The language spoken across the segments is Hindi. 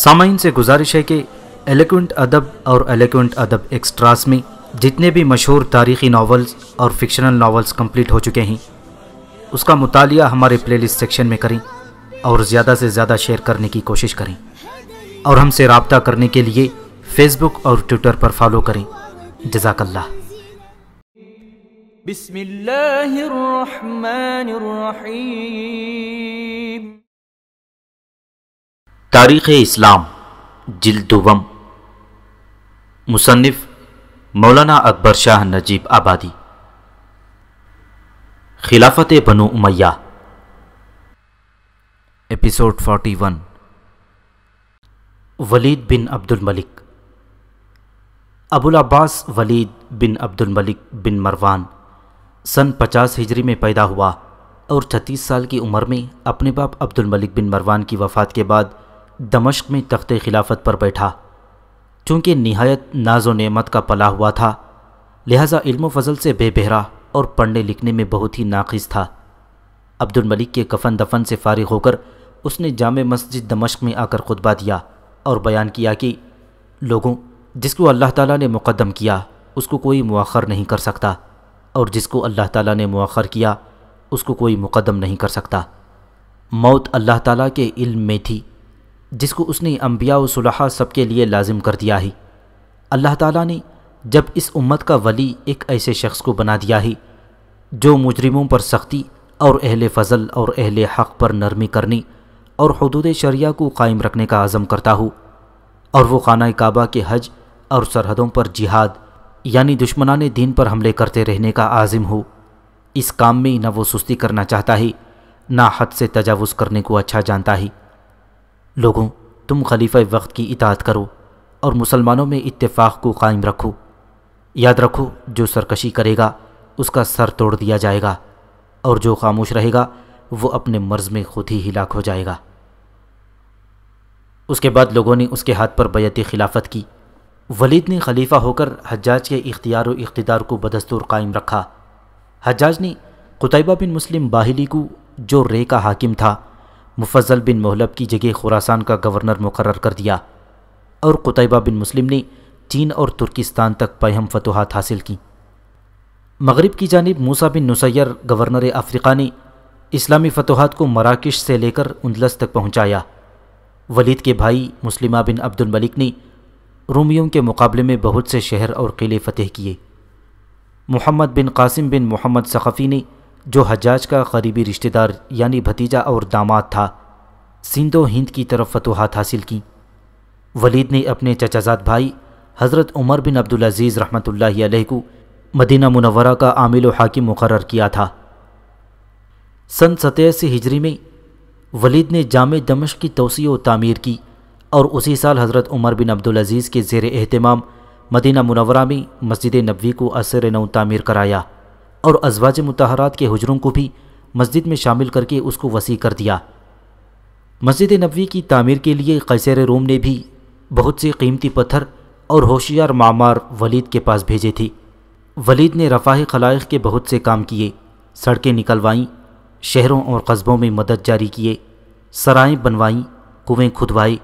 सामाइन से गुजारिश है कि एलिक्वेंट अदब और एलिक्वेंट अदब एक्स्ट्रास में जितने भी मशहूर तारीखी नावल्स और फिक्शनल नावल्स कंप्लीट हो चुके हैं उसका मुताल हमारे प्लेलिस्ट सेक्शन में करें और ज़्यादा से ज़्यादा शेयर करने की कोशिश करें और हमसे रबता करने के लिए फेसबुक और ट्विटर पर फॉलो करें जजाकल्ला الرحيم तारीख़ इस्लाम जिलदुवम मुसनफ़ मौलाना अकबर शाह नजीब आबादी खिलाफत Banu Umayya episode 41 Walid bin Abdul Malik Abul Abbas Walid bin Abdul Malik bin Marwan सन 50 हिजरी में पैदा हुआ और 36 साल की उम्र में अपने बाप अब्दुल मलिक बिन मरवान की वफ़ात के बाद दमश्क में तख्त खिलाफत पर बैठा चूँकि नहायत नाजो नमत नेमत का पला हुआ था लिहाजा इल्म फजल से बेबहरा और पढ़ने लिखने में बहुत ही नाखिस था अब्दुल मलिक के कफन दफन से फारिग होकर उसने जाम मस्जिद दमश्क में आकर खुतबा दिया और बयान किया कि लोगों जिसको अल्लाह ताला ने मुकदम किया उसको कोई मौखर नहीं कर सकता और जिसको अल्लाह ताला ने मौखर किया उसको कोई मुकदम नहीं कर सकता मौत अल्लाह ताला के इल्म में थी जिसको उसने अम्बिया सुलह सब के लिए लाजिम कर दिया है अल्लाह ताला ने जब इस उम्मत का वली एक ऐसे शख्स को बना दिया है जो मुजरिमों पर सख्ती और अहल फ़जल और अहल हक़ पर नरमी करनी और हदूद शरिया को कायम रखने का आज़म करता हो और वो खाना काबा के हज और सरहदों पर जिहाद यानी दुश्मनान दीन पर हमले करते रहने का आज़िम हो इस काम में न वो सुस्ती करना चाहता है ना हद से तजावज़ करने को अच्छा जानता है लोगों तुम खलीफा वक्त की इतात करो और मुसलमानों में इत्तेफाक को कायम रखो याद रखो जो सरकशी करेगा उसका सर तोड़ दिया जाएगा और जो खामोश रहेगा वो अपने मर्ज में खुद ही हिलाक हो जाएगा उसके बाद लोगों ने उसके हाथ पर बैत खिलाफत की वलीद ने खलीफा होकर हज्जाज के इख्तियार इकतदार को बदस्तूर कायम रखा हज्जाज ने कुतैबा बिन मुस्लिम बाहिली को जो रे का हाकिम था मुफजल बिन मोहलब की जगह खुरासान का गवर्नर मुकर कर दिया और कुतैबा बिन मुस्लिम ने चीन और तुर्किस्तान तक पहम फतहत हासिल की मगरब की जानब मूसा बिन नुसैर गवर्नर अफ्रीका ने इस्लामी फतहत को मराकश से लेकर उंदलस तक पहुँचाया वलीद के भाई मुस्लिमा बिन अब्दुल मलिक ने रोमियों के मुकाबले में बहुत से शहर और किले फतेह किए मोहम्मद बिन कासिम बिन मोहम्मद सख़फ़ी ने जो हजाज का करीबी रिश्तेदार यानी भतीजा और दामाद था सिंधो हिंद की तरफ फतूहत हासिल की वलीद ने अपने चचाजाद भाई हज़रत उमर बिन अब्दुलज़ीज़ रहमत को मदीना मुनवरा का आमिल हाकिम मुकर किया था सन सतासी हिजरी में वलीद ने जाम दमश की तोसी व तामीर की और उसी साल हज़रत उमर बिन अब्दुलज़ीज़ के जेर अहतमाम मदीना मुनवरा में मस्जिद नबवी को असर नौ तामीर कराया और अजवाज मतहरात के हजरों को भी मस्जिद में शामिल करके उसको वसी कर दिया मस्जिद नबी की तामीर के लिए कैसर रोम ने भी बहुत से कीमती पत्थर और होशियार मामार वलीद के पास भेजे थे वलीद ने रफाह खलाइक के बहुत से काम किए सड़कें निकलवाईं शहरों और कस्बों में मदद जारी किए सराएँ बनवाईं कुएँ खुदवाए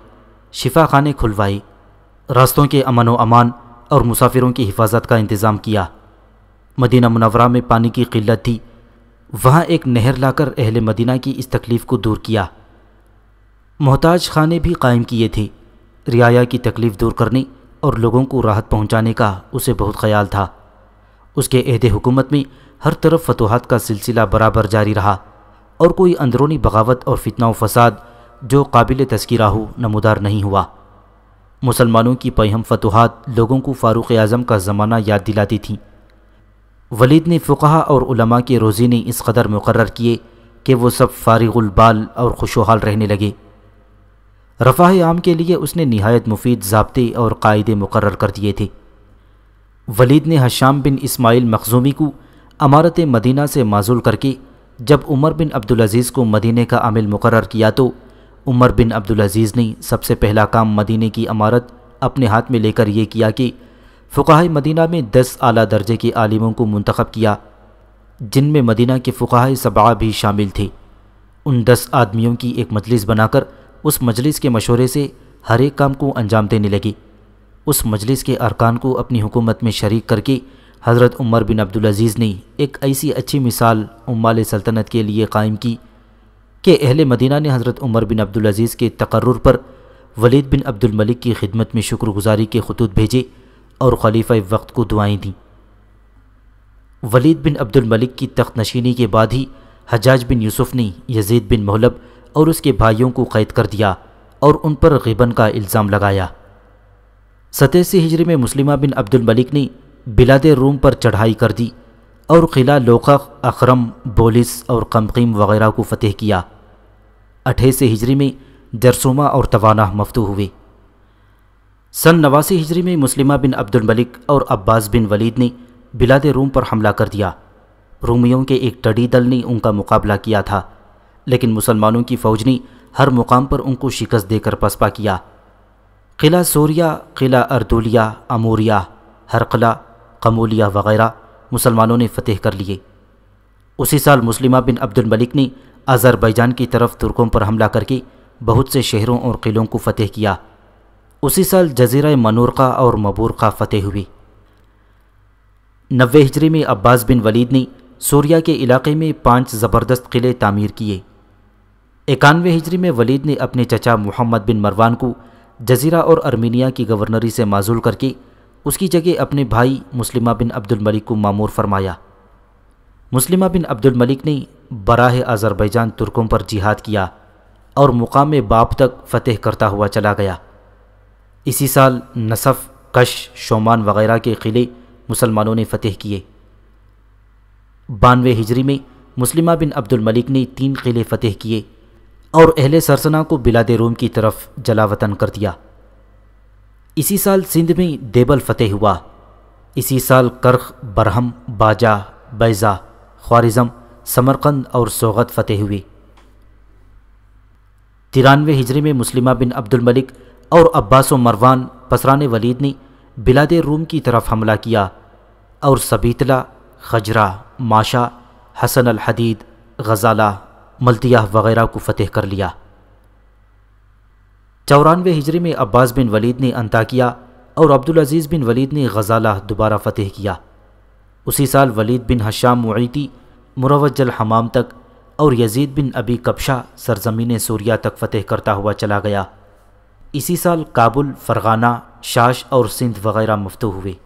शिफा खाने खुलवाए रास्तों के अमन व अमान और मुसाफिरों की हिफाजत का इंतज़ाम किया मदीना मुनवरा में पानी की किल्लत थी वहाँ एक नहर लाकर अहल मदीना की इस तकलीफ़ को दूर किया मोहताज खाने भी कायम किए थे रियाया की तकलीफ़ दूर करने और लोगों को राहत पहुँचाने का उसे बहुत ख्याल था उसके अहद हुकूमत में हर तरफ फतूहत का सिलसिला बराबर जारी रहा और कोई अंदरूनी बगावत और फितना फसाद जो काबिल तस्करा हो नमदार नहीं हुआ मुसलमानों की पहम फतूहत लोगों को फ़ारूक़ आज़म का ज़माना याद दिलाती थीं वलीद ने फ़ुकाहा और उलमा के रोज़ीने इस कदर मुकर किए कि वो सब फ़ारिगुलबाल और खुशहाल रहने लगे रफ़ाह आम के लिए उसने नहायत मुफीद जबते और कायदे मुकर कर दिए थे वलीद ने हशाम बिन इस्माइल मखजूमी को अमारत मदीना से माजूल करके जब उमर बिन अब्दुलज़ीज़ को मदीने का अमिल मुकर किया तो उमर बिन अब्दुलज़ीज़ ने सबसे पहला काम मदीने की अमारत अपने हाथ में लेकर यह किया कि फ़ुकाह मदीना में दस अली दर्जे के आलिमों को मंतखब किया जिनमें मदीना के फ़ुकाह सबा भी शामिल थे उन दस आदमियों की एक मजलिस बनाकर उस मजलिस के मशोरे से हर एक काम को अंजाम देने लगी उस मजलिस के अरकान को अपनी हुकूमत में शरीक करके हज़रत उमर बिन अब्दुलज़ीज़ ने एक ऐसी अच्छी मिसाल उमाल सल्तनत के लिए कायम की कि अहल मदीना ने हज़रत उमर बिन अब्दुलज़ीज़ के तकर्र पर वलीद बिन अब्दुलमलिक की खिदमत में शुक्रगुजारी के खतूत भेजे और खलीफा वक्त को दुआएं दीं वलीद बिन अब्दुलमलिक की तख्त नशीनी के बाद ही हजाज बिन यूसुफ ने यजीद बिन मोहलब और उसके भाइयों को कैद कर दिया और उन पर गिबन का इल्ज़ाम लगाया सतासी हिजरी में मुस्लिमा बिन अब्दुल मलिक ने बिलाद रूम पर चढ़ाई कर दी और किला लोका अखरम बोलिस और कमकीम वगैरह को फतेह किया अठे से हिजरी में दरसुमा और तवाना मफतू हुए सन नवासी हिजरी में मुस्लिमा बिन अब्दुल मलिक और अब्बास बिन वलीद ने बिलाद रूम पर हमला कर दिया रूमियों के एक टडी दल ने उनका मुकाबला किया था लेकिन मुसलमानों की फ़ौज ने हर मुकाम पर उनको शिकस्त देकर पसपा किया किला सोरिया किला अर्दुलिया अमूरिया हरकला कमोलिया वगैरह मुसलमानों ने फतेह कर लिए उसी साल मुस्लिमा बिन अब्दुल मलिक ने अज़रबैजान की तरफ तुर्कों पर हमला करके बहुत से शहरों और क़िलों को फतेह किया उसी साल जजीरा मनूरका और मबूरका फतेह हुई नबे हिजरी में अब्बास बिन वलीद ने सूर्या के इलाके में पांच ज़बरदस्त किले तामीर किए इक्यानवे हिजरी में वलीद ने अपने चचा मोहम्मद बिन मरवान को जजीरा और अर्मीनिया की गवर्नरी से माजूल करके उसकी जगह अपने भाई मुस्लिमा बिन अब्दुल मलिक को मामूर फरमाया मुस्लिमा बिन अब्दुल मलिक ने बराह आज़रबैजान तुर्कों पर जिहाद किया और मुकाम बाप तक फतेह करता हुआ चला गया इसी साल नसफ़ कश शोमान वगैरह के क़िले मुसलमानों ने फ़तेह किए बानवे हिजरी में मुस्लिमा बिन अब्दुल मलिक ने तीन क़िले फ़तेह किए और अहले सरसना को बिलाद रोम की तरफ जलावतन कर दिया इसी साल सिंध में देबल फ़तेह हुआ इसी साल करख बरहम बाजा बैज़ा ख्वारिज़म समरकंद और सोगत फ़तेह हुए तिरानवे हिजरी में मुस्लिमा बिन अब्दुल मलिक और अब्बास और मरवान पसरान वलीद ने बिलाद रूम की तरफ हमला किया और सबीतला खजरा माशा हसन अल हदीद गजाला मल्तियाह वगैरह को फतेह कर लिया चौरानवे हिजरी में अब्बास बिन वलीद ने अंता किया और अब्दुल अजीज़ बिन वलीद ने गजाला दोबारा फतेह किया उसी साल वलीद बिन हशाम मुईती मुरवजल हमाम तक और यजीद बिन अबी कपशा सरजमीन सूर्या तक फतेह करता हुआ चला गया इसी साल काबुल फरगाना शाश और सिंध वगैरह मुफ्त हुए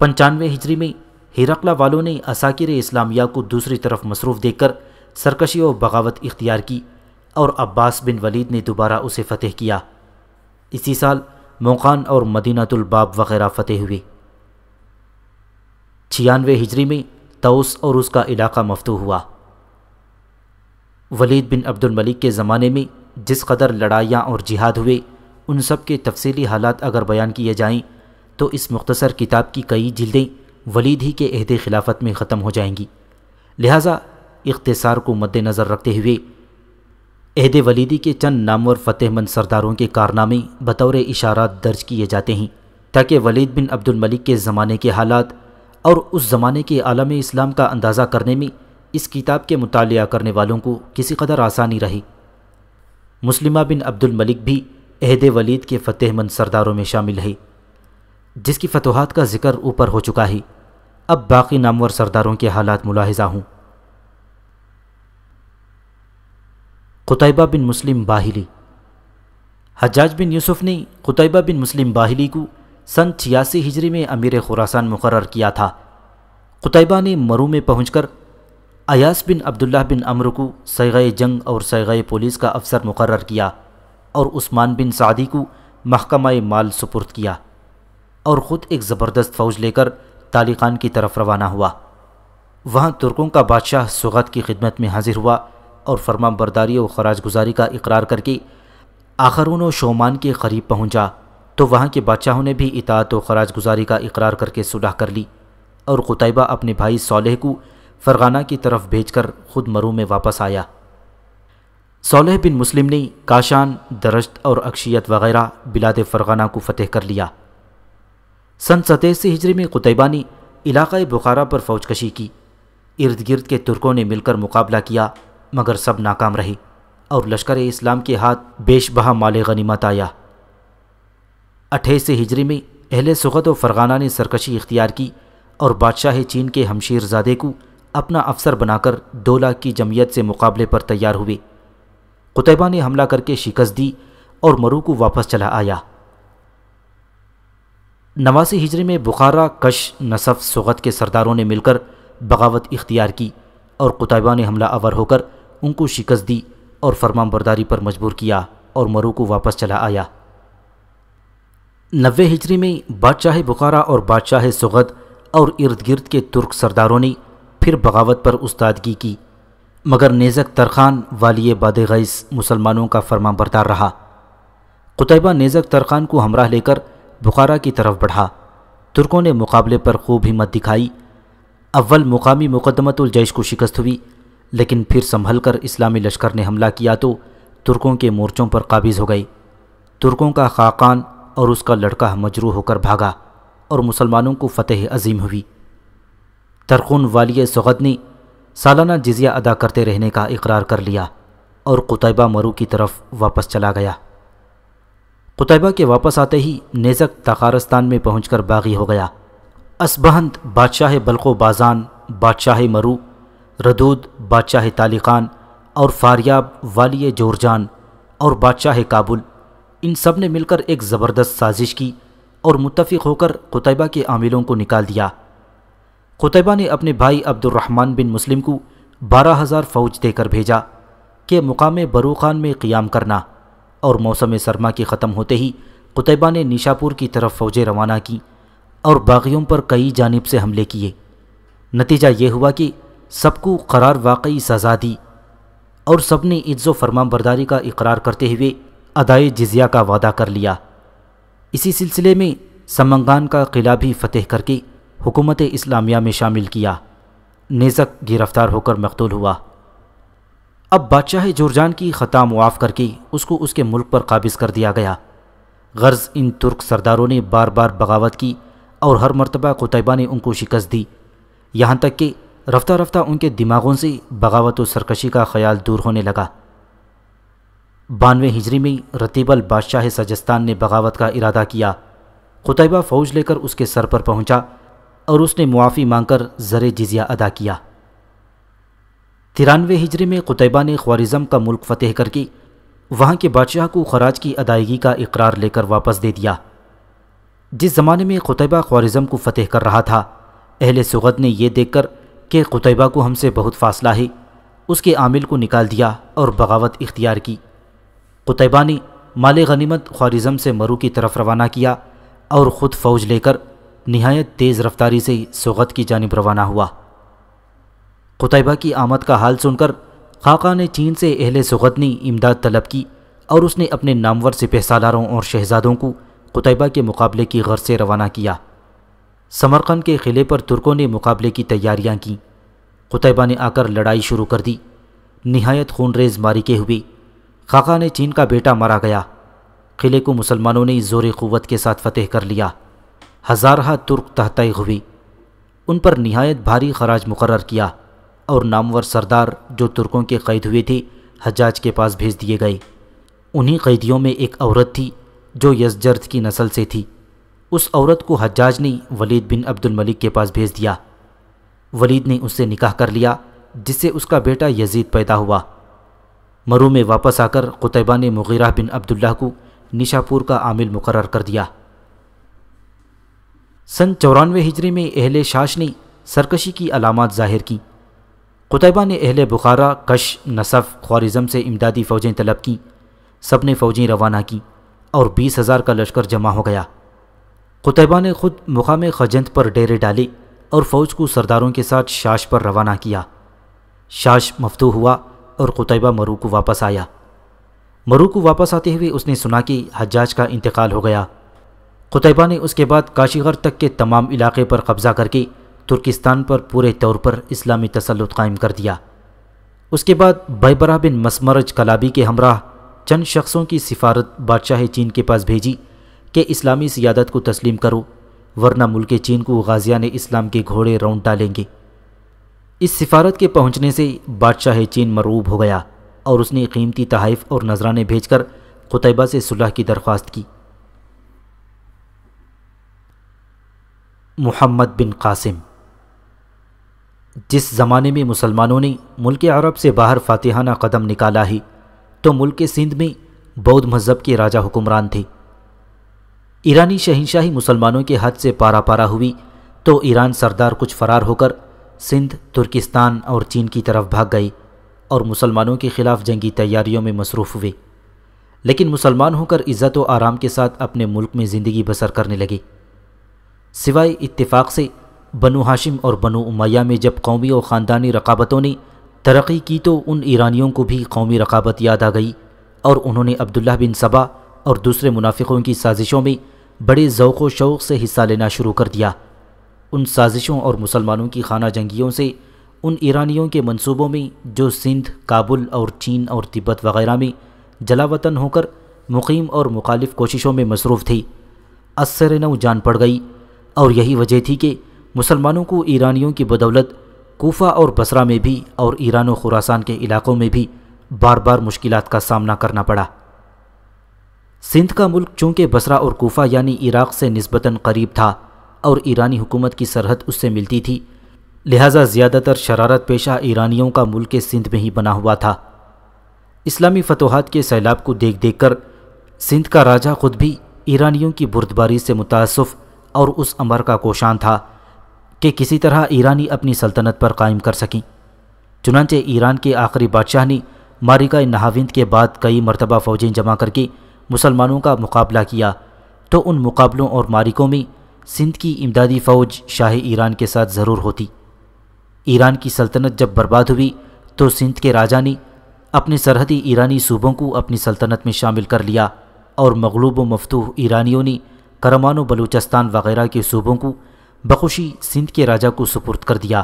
पंचानवे हिजरी में हिरकला वालों ने असाकिर इस्लामिया को दूसरी तरफ मसरूफ़ देकर सरकशी और बगावत इख्तियार की और अब्बास बिन वलीद ने दोबारा उसे फ़तेह किया इसी साल मोकान और मदीनातुलबाब वगैरह फ़तेह हुए छियानवे हिजरी में तौस और उसका इलाका मफतू हुआ वलीद बिन अब्दुल मलिक के ज़माने में जिस कदर लड़ाइयाँ और जिहाद हुए उन सब के तफसीली हालात अगर बयान किए जाएँ तो इस मुख्तसर किताब की कई जल्दें वलीद ही के अहद खिलाफत में ख़त्म हो जाएंगी लिहाजा इख्तसार को मद्देनज़र रखते हुए अहद वलीदी के चंद नामवर फ़तेहमंद सरदारों के कारनामे बतौर इशारात दर्ज किए जाते हैं ताकि वलीद बिन अब्दुल मलिक के ज़माने के हालात और उस ज़माने के आलम इस्लाम का अंदाज़ा करने में इस किताब के मुताल करने वालों को किसी कदर आसानी रही मुस्लिमा बिन अब्दुल मलिक भी अहद वलीद के फतेहमंद सरदारों में शामिल है जिसकी फतवाहत का जिक्र ऊपर हो चुका है अब बाकी नामवर सरदारों के हालात मुलाहजा हूँ कुतैबा बिन मुस्लिम बाहिली हजाज बिन यूसुफ ने कुतैबा बिन मुस्लिम बाहिली को सन छियासी हिजरी में अमीर खुरासान मुकर किया था कुतैबा ने मरू में पहुँच अयास बिन अब्दुल्ला बिन अमर को सगै जंग और सगै पुलिस का अफसर मुकर किया और उस्मान बिन सादी को महकमा माल सुपुर्द किया और ख़ुद एक ज़बरदस्त फ़ौज लेकर ताली खान की तरफ रवाना हुआ वहाँ तुर्कों का बादशाह सुगत की खिदमत में हाजिर हुआ और फरमा बरदारी और खराज गुजारी का इकरार करके आखरून और शोमान के करीब पहुँचा तो वहाँ के बादशाहों ने भी इतात और खराज गुजारी का इकरार करके सुलह कर ली और कुतैबा अपने भाई सोलह को फरगाना की तरफ भेजकर खुद मरू में वापस आया सोलह बिन मुस्लिम ने काशान दरश्त और अक्षियत वगैरह बिलाद फरगाना को फतेह कर लिया सन सतह से हिजरी में कुतैबा ने इलाक़ बुखारा पर फौज कशी की इर्द गिर्द के तुर्कों ने मिलकर मुकाबला किया मगर सब नाकाम रहे और लश्कर इस्लाम के हाथ बेशबहा माल गनीमत आया अट्ठाईस हिजरी में अहल सुगत व फरगाना ने सरकशी इख्तियार की और बादशाह चीन के हमशीरजादे को अपना अफसर बनाकर दो लाख की जमीयत से मुकाबले पर तैयार हुए कुतैबा ने हमला करके शिकस्त दी और को वापस चला आया नवासी हिजरे में बुखारा कश नसफ सुगत के सरदारों ने मिलकर बगावत इख्तियार की और कुतैबा ने हमला आवर होकर उनको शिकस्त दी और फरमाम बरदारी पर मजबूर किया और को वापस चला आया नवे हिजरी में बादशाह बुखारा और बादशाह सुगत और इर्द गिर्द के तुर्क सरदारों ने फिर बगावत पर उस्तादगी की मगर नेज़क तरखान वाली बाद गईस मुसलमानों का फरमा बरदार रहा कुतैबा नेज़क तरखान को हमराह लेकर बुखारा की तरफ बढ़ा तुर्कों ने मुकाबले पर खूब हिम्मत दिखाई अव्वल मुकामी मुकदमतुलजैश को शिकस्त हुई लेकिन फिर संभल कर इस्लामी लश्कर ने हमला किया तो तुर्कों के मोर्चों पर काबिज हो गई तुर्कों का खाकान और उसका लड़का मजरू होकर भागा और मुसलमानों को फतेह अजीम हुई तरखुन वाली सगत ने सालाना जजिया अदा करते रहने का इकरार कर लिया और कुतैबा मरू की तरफ वापस चला गया कुतैबा के वापस आते ही नेजक तखारस्तान में पहुँच कर बागी हो गया असबहंत बादशाह बल्को बाजान बादशाह मरू रदूद बादशाह तालिकान और फारियाब वाली जोरजान और बादशाह काबुल इन सब ने मिलकर एक ज़बरदस्त साजिश की और मुतफिक होकर कुतैबा के आमिलों को निकाल दिया कुतैबा ने अपने भाई अब्दुलरहमान बिन मुस्लिम को बारह हज़ार फ़ौज देकर भेजा कि मुकाम बरू खान में क़ियाम करना और मौसम सरमा के ख़त्म होते ही कुतैबा ने निशापुर की तरफ फ़ौजें रवाना की और बागियों पर कई जानब से हमले किए नतीजा ये हुआ कि सबको करार वाकई सज़ा दी और सब ने इज्जो फरमा बरदारी का इकरार करते हुए अदाय जिजिया का वादा कर लिया इसी सिलसिले में समंगान का किला भी फतेह करके हुकूमत इस्लामिया में शामिल किया नेजक गिरफ्तार होकर मकतूल हुआ अब बादशाह जुर्जान की ख़ता मुआफ़ करके उसको उसके मुल्क पर काबिज़ कर दिया गया गर्ज़ इन तुर्क सरदारों ने बार बार बगावत की और हर मरतबा कोतबा ने उनको शिकस्त दी यहाँ तक कि रफ्ता रफ्ता उनके दिमागों से बगावत और सरकशी का ख्याल दूर होने लगा बानवे हिजरी में रतीबल बादशाह सजस्तान ने बगावत का इरादा किया कुतबा फ़ौज लेकर उसके सर पर पहुंचा और उसने मुआफ़ी मांगकर ज़र जिजिया अदा किया तिरानवे हिजरी में कुतैबा ने ख्वारिज़म का मुल्क फतेह करके वहाँ के बादशाह को खराज की अदायगी का इकरार लेकर वापस दे दिया जिस ज़माने में कुतैबा ख्वारिज़म को फतेह कर रहा था अहल सुगत ने यह देखकर कि कुतैबा को हमसे बहुत फासला है उसके आमिल को निकाल दिया और बगावत इख्तियार की कुतैबा ने माल गनीमत ख्वारिज़म से मरू की तरफ रवाना किया और ख़ुद फ़ौज लेकर नहायत तेज़ रफ्तारी से सुगत की जानब रवाना हुआ कुतैबा की आमद का हाल सुनकर खाका ने चीन से अहल सुगत ने इमदाद तलब की और उसने अपने नामवर सिपहसालारों और शहजादों को कुतैबा के मुकाबले की ग़र से रवाना किया समरकंद के किले पर तुर्कों ने मुकाबले की तैयारियां की कुतैबा ने आकर लड़ाई शुरू कर दी नहायत खूनरेज मारी के हुए खाका ने चीन का बेटा मारा गया किले को मुसलमानों ने ज़ोर क़वत के साथ फतेह कर लिया हज़ारहा तुर्क तहतई हुई उन पर नहायत भारी खराज मुकर किया और नामवर सरदार जो तुर्कों के कैद हुए थे हजाज के पास भेज दिए गए उन्हीं कैदियों में एक औरत थी जो यजर्द की नस्ल से थी उस औरत को हजाज ने वलीद बिन अब्दुल मलिक के पास भेज दिया वलीद ने उससे निकाह कर लिया जिससे उसका बेटा यजीद पैदा हुआ मरू में वापस आकर कुतैबा ने मुगीरा बिन अब्दुल्ला को निशापुर का आमिल मुकर कर दिया सन चौरानवे हिजरी में अहल शाश ने सरकशी की अलामत जाहिर की कुतैबा ने अहल बुखारा कश नसफ़ ख्वारिज़म से इमदादी फ़ौजें तलब की सब ने फ़ौजें रवाना की और बीस हज़ार का लश्कर जमा हो गया कुतैबा ने खुद मुकाम खजंत पर डेरे डाले और फ़ौज को सरदारों के साथ शाश पर रवाना किया शाश मफतू हुआ और कुतैबा मरू को वापस आया मरू को वापस आते हुए उसने सुना कि हजाज का इंतकाल हो गया कुतैबा ने उसके बाद काशीगर तक के तमाम इलाके पर कब्जा करके तुर्किस्तान पर पूरे तौर पर इस्लामी तसलुत कायम कर दिया उसके बाद बैबरा बिन मसमरज कलाबी के हमराह चंद शख्सों की सिफारत बादशाह चीन के पास भेजी कि इस्लामी सियादत को तस्लीम करो वरना मुल्क चीन को गाजिया ने इस्लाम के घोड़े रौंद डालेंगे इस सिफारत के पहुंचने से बादशाह चीन मरूब हो गया और उसने कीमती तहाइफ और नजराने भेजकर खुतैबा से सुलह की दरख्वास्त की मोहम्मद बिन कासिम जिस ज़माने में मुसलमानों ने मुल्क अरब से बाहर फातिहाना कदम निकाला ही तो मुल्क सिंध में बौद्ध मज़हब के राजा हुकुमरान थे ईरानी शहनशाही मुसलमानों के हद से पारा पारा हुई तो ईरान सरदार कुछ फरार होकर सिंध तुर्किस्तान और चीन की तरफ भाग गए और मुसलमानों के ख़िलाफ़ जंगी तैयारियों में मसरूफ़ हुए लेकिन मुसलमान होकर इज़्ज़त व आराम के साथ अपने मुल्क में ज़िंदगी बसर करने लगे सिवाय इत्तेफाक से बनु हाशिम और बनु उमैया में जब कौमी और ख़ानदानी रकाबतों ने तरक्की की तो उन ईरानियों को भी कौमी रकाबत याद आ गई और उन्होंने अब्दुल्ला बिन सबा और दूसरे मुनाफिकों की साजिशों में बड़े ओक़ व शौक़ से हिस्सा लेना शुरू कर दिया उन साजिशों और मुसलमानों की खाना जंगियों से उन ईरानियों के मंसूबों में जो सिंध काबुल और चीन और तिब्बत वगैरह में जलावतन होकर मुकीम और मुखालिफ कोशिशों में मसरूफ़ थी असर नव जान पड़ गई और यही वजह थी कि मुसलमानों को ईरानियों की बदौलत कोफा और बसरा में भी और ईरान और खुरासान के इलाकों में भी बार बार मुश्किल का सामना करना पड़ा सिंध का मुल्क चूँकि बसरा और कोफा यानी इराक़ से नस्बता करीब था और ईरानी हुकूमत की सरहद उससे मिलती थी लिहाजा ज़्यादातर शरारत पेशा ईरानियों का मुल्क सिंध में ही बना हुआ था इस्लामी फतोहत के सैलाब को देख देख कर सिंध का राजा खुद भी ईरानियों की बुरदबारी से मुतासफ़ और उस अमर का कोशान था कि किसी तरह ईरानी अपनी सल्तनत पर कायम कर सकें चुनाचे ईरान के आखिरी बादशाह ने मारिका नहाविंद के बाद कई मरतबा फ़ौजें जमा करके मुसलमानों का मुकाबला किया तो उन मुकाबलों और मारिकों में सिंध की इमदादी फ़ौज शाह ईरान के साथ ज़रूर होती ईरान की सल्तनत जब बर्बाद हुई तो सिंध के राजा ने अपने सरहदी ईरानी सूबों को अपनी सल्तनत में शामिल कर लिया और मगलूब मफतूह ईरानियों ने करमान व बलूचिस्तान वगैरह के सूबों को बखुशी सिंध के राजा को सुपुर्द कर दिया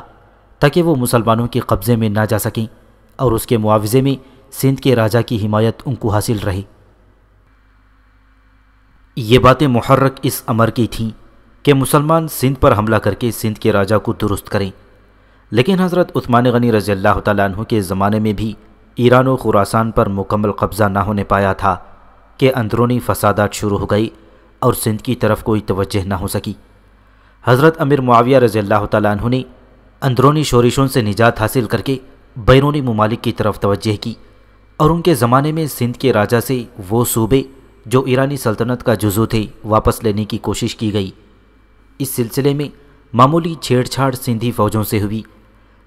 ताकि वो मुसलमानों के कब्ज़े में ना जा सकें और उसके मुआवजे में सिंध के राजा की हिमायत उनको हासिल रही ये बातें मुहर्रक इस अमर की थीं कि मुसलमान सिंध पर हमला करके सिंध के राजा को दुरुस्त करें लेकिन हज़रत उस्मान गनी रज़ी अल्लाह तु के ज़माने में भी ईरान और खुरासान पर मुकम्मल कब्ज़ा ना होने पाया था कि अंदरूनी फसादात शुरू हो गई और सिंध की तरफ कोई तवज्जह ना हो सकी हज़रत अमीर मुआविया रज़ी अल्लाह तु ने अंदरूनी शोरिशों से निजात हासिल करके बैरूनी ममालिक की तरफ तवज्जह की और उनके ज़माने में सिंध के राजा से वो सूबे जो ईरानी सल्तनत का जुजू थे वापस लेने की कोशिश की गई इस सिलसिले में मामूली छेड़छाड़ सिंधी फ़ौजों से हुई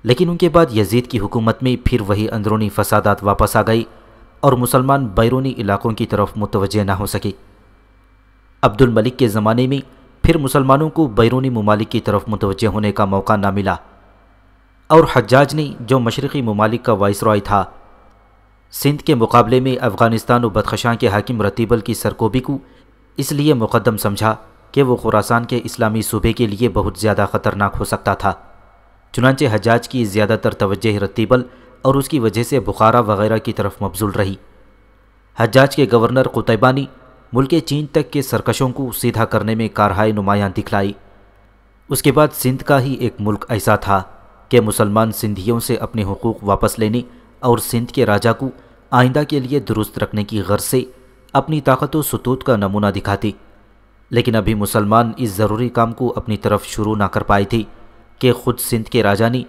लेकिन उनके बाद यजीद की हुकूमत में फिर वही अंदरूनी फसादात वापस आ गई और मुसलमान बैरूनी इलाकों की तरफ मुतवजह ना हो सके अब्दुल मलिक के ज़माने में फिर मुसलमानों को बैरूनी ममालिक की तरफ मुतवजह होने का मौका ना मिला और हजाज ने जो मशरक़ी ममालिक का वाइस रॉय था सिंध के मुकाबले में अफ़गानिस्तान और बदखशां के हाकिम रतीबल की सरकोबी को इसलिए मुकदम समझा कि वो खुरासान के इस्लामी सूबे के लिए बहुत ज़्यादा ख़तरनाक हो सकता था चुनाचे हजाज की ज़्यादातर तवज्जह रतीबल और उसकी वजह से बुखारा वगैरह की तरफ मबजूल रही हजाज के गवर्नर कोतबानी मुल्क चीन तक के सरकशों को सीधा करने में कारहाई नुमायाँ दिखलाई उसके बाद सिंध का ही एक मुल्क ऐसा था कि मुसलमान सिंधियों से अपने हकूक़ वापस लेने और सिंध के राजा को आइंदा के लिए दुरुस्त रखने की गर्ज से अपनी ताकत व सतूत का नमूना दिखाती लेकिन अभी मुसलमान इस ज़रूरी काम को अपनी तरफ शुरू ना कर पाए थे कि खुद सिंध के राजा ने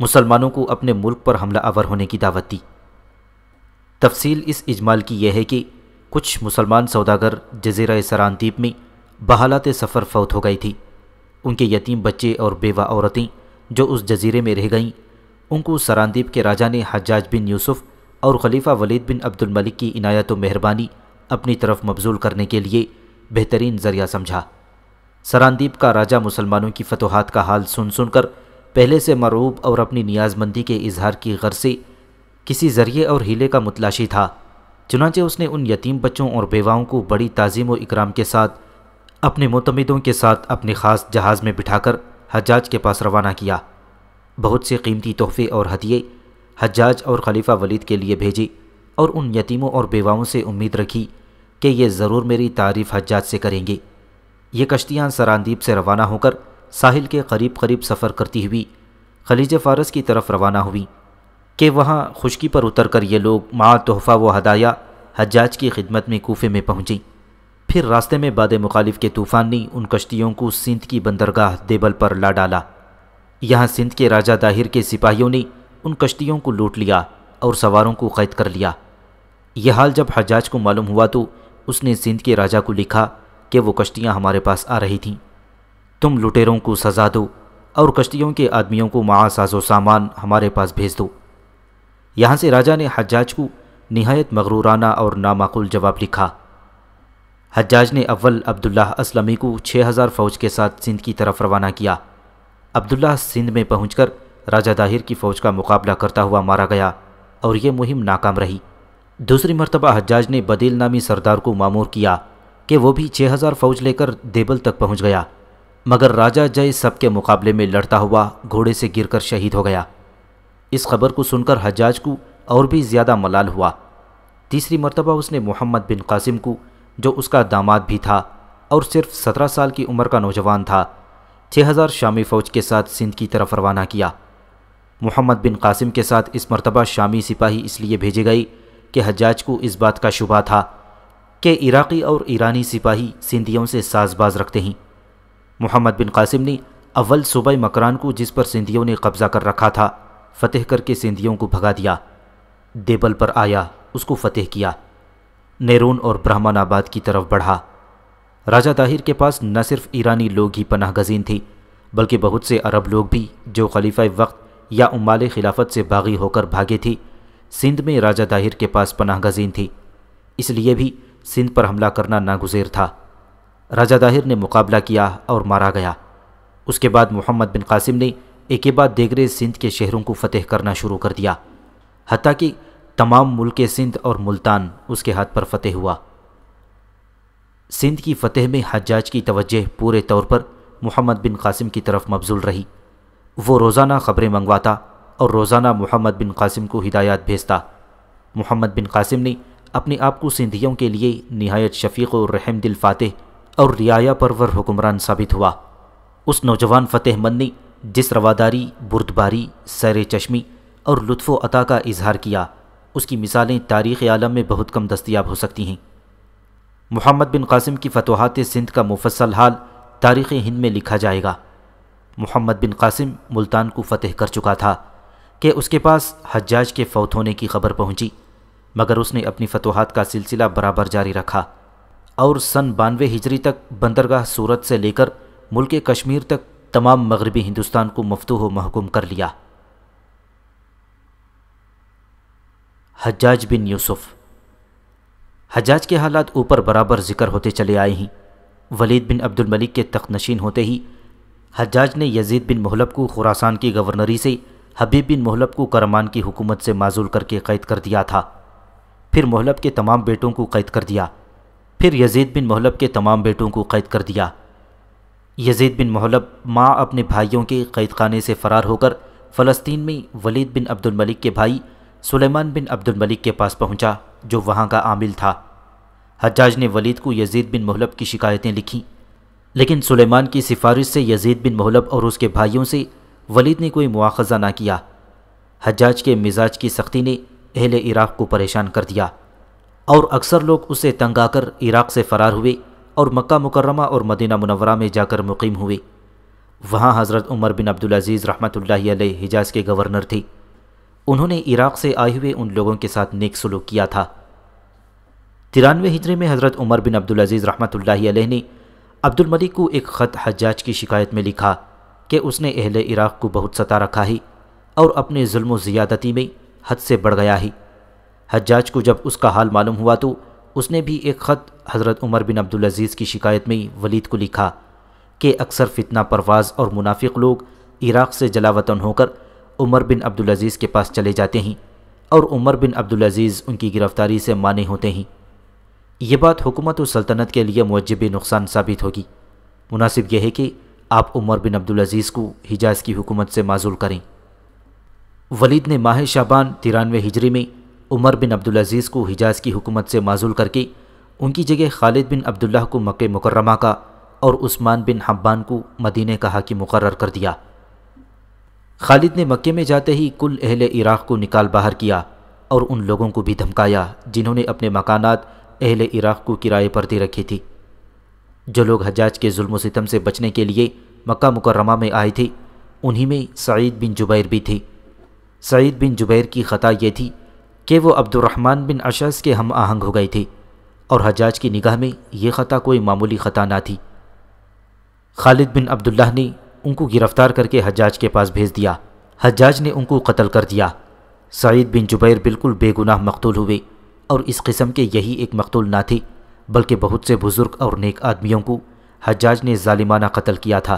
मुसलमानों को अपने मुल्क पर हमला आवर होने की दावत दी तफसील इस इजमाल की यह है कि कुछ मुसलमान सौदागर जजीरा सरानदीप में बहालत सफ़र फौत हो गई थी उनके यतीम बच्चे और बेवा औरतें जो उस जजीरे में रह गईं उनको सरानदीप के राजा ने हजाज बिन यूसुफ़ और खलीफा वलीद बिन मलिक की इनायत व मेहरबानी अपनी तरफ मबजूल करने के लिए बेहतरीन जरिया समझा सरानदीप का राजा मुसलमानों की फतोहात का हाल सुन सुनकर पहले से मरूब और अपनी नियाजमंदी के इजहार की गर्ज से किसी ज़रिए और हीले का मुतलाशी था चुनाचे उसने उन यतीम बच्चों और बेवाओं को बड़ी तज़ीम व इकराम के साथ अपने मुतमदों के साथ अपने ख़ास जहाज़ में बिठाकर हजाज के पास रवाना किया बहुत से कीमती तोहफ़े और हदिये हजाज और खलीफा वलीद के लिए भेजे और उन यतीमों और बेवाओं से उम्मीद रखी कि ये ज़रूर मेरी तारीफ़ हजाज से करेंगे ये कश्तियाँ सरानदीप से रवाना होकर साहिल के करीब करीब सफ़र करती हुई खलीज फ़ारस की तरफ रवाना हुई कि वहाँ खुशकी पर उतर कर ये लोग माँ तोहफ़ा व हदाया हजाज की खिदमत में कोफे में पहुँची फिर रास्ते में बाद मुखालिफ के तूफ़ान ने उन कश्तियों को सिंध की बंदरगाह देबल पर ला डाला यहाँ सिंध के राजा दाहिर के सिपाहियों ने उन कश्तियों को लूट लिया और सवारों को कैद कर लिया यह हाल जब हजाज को मालूम हुआ तो उसने सिंध के राजा को लिखा कि वो कश्तियाँ हमारे पास आ रही थीं तुम लुटेरों को सज़ा दो और कश्तियों के आदमियों को महासाजो सामान हमारे पास भेज दो यहाँ से राजा ने हज्जाज को नहायत मगरूराना और नामाक़ुल जवाब लिखा हज्जाज ने अव्वल अब्दुल्ला असलमी को 6000 फौज के साथ सिंध की तरफ रवाना किया अब्दुल्ला सिंध में पहुंचकर राजा दाहिर की फ़ौज का मुकाबला करता हुआ मारा गया और यह मुहिम नाकाम रही दूसरी मरतबा हज्जाज ने बदेल नामी सरदार को मामूर किया कि वो भी 6000 फौज लेकर देबल तक पहुंच गया मगर राजा जय सब के मुकाबले में लड़ता हुआ घोड़े से गिरकर शहीद हो गया इस खबर को सुनकर हजाज को और भी ज़्यादा मलाल हुआ तीसरी मरतबा उसने मोहम्मद बिन कासिम को जो उसका दामाद भी था और सिर्फ सत्रह साल की उम्र का नौजवान था छः हज़ार शामी फ़ौज के साथ सिंध की तरफ रवाना किया मोहम्मद बिन कासिम के साथ इस मरतबा शामी सिपाही इसलिए भेजे गए कि हजाज को इस बात का शुबा था कि इराक़ी और ईरानी सिपाही सिंधियों से साजबाज रखते हैं मोहम्मद बिन कासिम ने अव्वल सूबे मकरान को जिस पर सिंधियों ने कब्ज़ा कर रखा था फतेह करके सिंधियों को भगा दिया देबल पर आया उसको फतेह किया नेरून और ब्राह्मण आबाद की तरफ बढ़ा राजा दाहिर के पास न सिर्फ ईरानी लोग ही पनाह गजीन थी बल्कि बहुत से अरब लोग भी जो खलीफा वक्त या उमाल खिलाफत से बागी होकर भागे थी सिंध में राजा दाहिर के पास पनाह गजीन थी इसलिए भी सिंध पर हमला करना नागुजेर था राजा दाहिर ने मुकाबला किया और मारा गया उसके बाद मोहम्मद बिन कासिम ने एक के बाद देगरे सिंध के शहरों को फतेह करना शुरू कर दिया हती कि तमाम मुल्क सिंध और मुल्तान उसके हाथ पर फतेह हुआ सिंध की फतेह में हजाज की तवज्जह पूरे तौर पर मोहम्मद बिन कासिम की तरफ मबजूल रही वो रोज़ाना ख़बरें मंगवाता और रोज़ाना मोहम्मद बिन कासिम को हिदायत भेजता मोहम्मद बिन कासिम ने अपने आप को सिंधियों के लिए नहायत शफीक और रहम दिल फातेह और रियाया परवर हुक्मरान साबित हुआ उस नौजवान फतेह मंद ने जिस रवादारी बुर्दबारी सर चश्मी और लुत्फ़ अता का इजहार किया उसकी मिसालें तारीख़ आलम में बहुत कम दस्तियाब हो सकती हैं मोहम्मद बिन कासिम की फतवाहत सिंध का मुफसल हाल तारीख़ हिंद में लिखा जाएगा मोहम्मद बिन कासिम मुल्तान को फतेह कर चुका था कि उसके पास हजाज के फौत होने की खबर पहुंची मगर उसने अपनी फतवाहत का सिलसिला बराबर जारी रखा और सन बानवे हिजरी तक बंदरगाह सूरत से लेकर मुल्क कश्मीर तक तमाम मगरबी हिंदुस्तान को मफतूह महकूम कर लिया हजाज बिन यूसुफ हजाज के हालात ऊपर बराबर जिक्र होते चले आए हैं वलीद बिन अब्दुल मलिक के तख्तनशीन होते ही हजाज ने यजीद बिन मोहलब को खुरासान की गवर्नरी से हबीब बिन मोहलब को करमान की हुकूमत से माजूल करके कैद कर दिया था फिर महलब के तमाम बेटों को कैद कर दिया फिर यजीद बिन मोहलब के तमाम बेटों को कैद कर दिया यजीद बिन मोहलब माँ अपने भाइयों के कैद खाने से फ़रार होकर फ़लस्तीन में वलीद बिन अब्दुल मलिक के भाई सुलेमान बिन अब्दुल मलिक के पास पहुंचा जो वहां का आमिल था हज्जाज ने वलीद को यजीद बिन मोहलब की शिकायतें लिखीं लेकिन सुलेमान की सिफारिश से यजीद बिन मोहलब और उसके भाइयों से वलीद ने कोई मुआखजा ना किया हज्जाज के मिजाज की सख्ती ने अहल इराक़ को परेशान कर दिया और अक्सर लोग उसे तंग आकर इराक़ से फ़रार हुए और मक्का मुकर्रमा और मदीना मुनवरा में जाकर मुकीम हुई वहाँ हज़रत उमर बिन अब्दुलज़ीज़ रहमत हिजाज के गवर्नर थी उन्होंने इराक़ से आए हुए उन लोगों के साथ नेक सलूक किया था तिरानवे हिजरे में हज़रत उमर बिन अब्दुलज़ीज़ रहमत ने अब्दुलमलिक को एक ख़त हज्जाज की शिकायत में लिखा कि उसने अहल इराक़ को बहुत सता रखा ही और अपने जुल्म ज़्यादती में हद से बढ़ गया ही हज्जाज को जब उसका हाल मालूम हुआ तो उसने भी एक ख़त हज़रत उमर बिन अब्दुलज़ीज़ की शिकायत में वलीद को लिखा कि अक्सर फितना परवाज़ और मुनाफिक लोग इराक़ से जलावतन होकर उमर बिन अब्दुलज़ीज़ के पास चले जाते हैं और उमर बिन अब्दुलज़ीज़ उनकी गिरफ़्तारी से माने होते हैं यह बात हुकूमत और सल्तनत के लिए मुजब नुकसान साबित होगी मुनासिब यह है कि आप उमर बिन अब्दुलज़ीज़ को हिजाज़ की हुकूमत से माजूल करें वलीद ने माह शाबान तिरानवे हिजरी में उमर बिन अब्दुल अजीज़ को हिजाज़ की हुकूमत से माजूल करके उनकी जगह खालिद बिन अब्दुल्ला को मक् मुकर्रमा का और उस्मान बिन हब्बान को मदीने का हाकि मुकर कर दिया खालिद ने मक्के में जाते ही कुल अहल इराक़ को निकाल बाहर किया और उन लोगों को भी धमकाया जिन्होंने अपने मकानात अहल इराक़ को किराए पर दे रखी थी जो लोग हजाज के जुल्म सितम से बचने के लिए मक्का मुकर्रमा में आए थे उन्हीं में सईद बिन जुबैर भी थे सईद बिन जुबैर की ख़ता यह थी कि वो अब्दुलरहमान बिन अशस के हम आहंग हो गई थी और हजाज की निगाह में यह ख़ता कोई मामूली ख़ता ना थी खालिद बिन अब्दुल्ला ने उनको गिरफ़्तार करके हजाज के पास भेज दिया हजाज ने उनको कत्ल कर दिया सईद बिन जुबैर बिल्कुल बेगुनाह मकतूल हुए और इस किस्म के यही एक मकतूल ना थे बल्कि बहुत से बुज़ुर्ग और नेक आदमियों को हजाज ने ालिमाना कत्ल किया था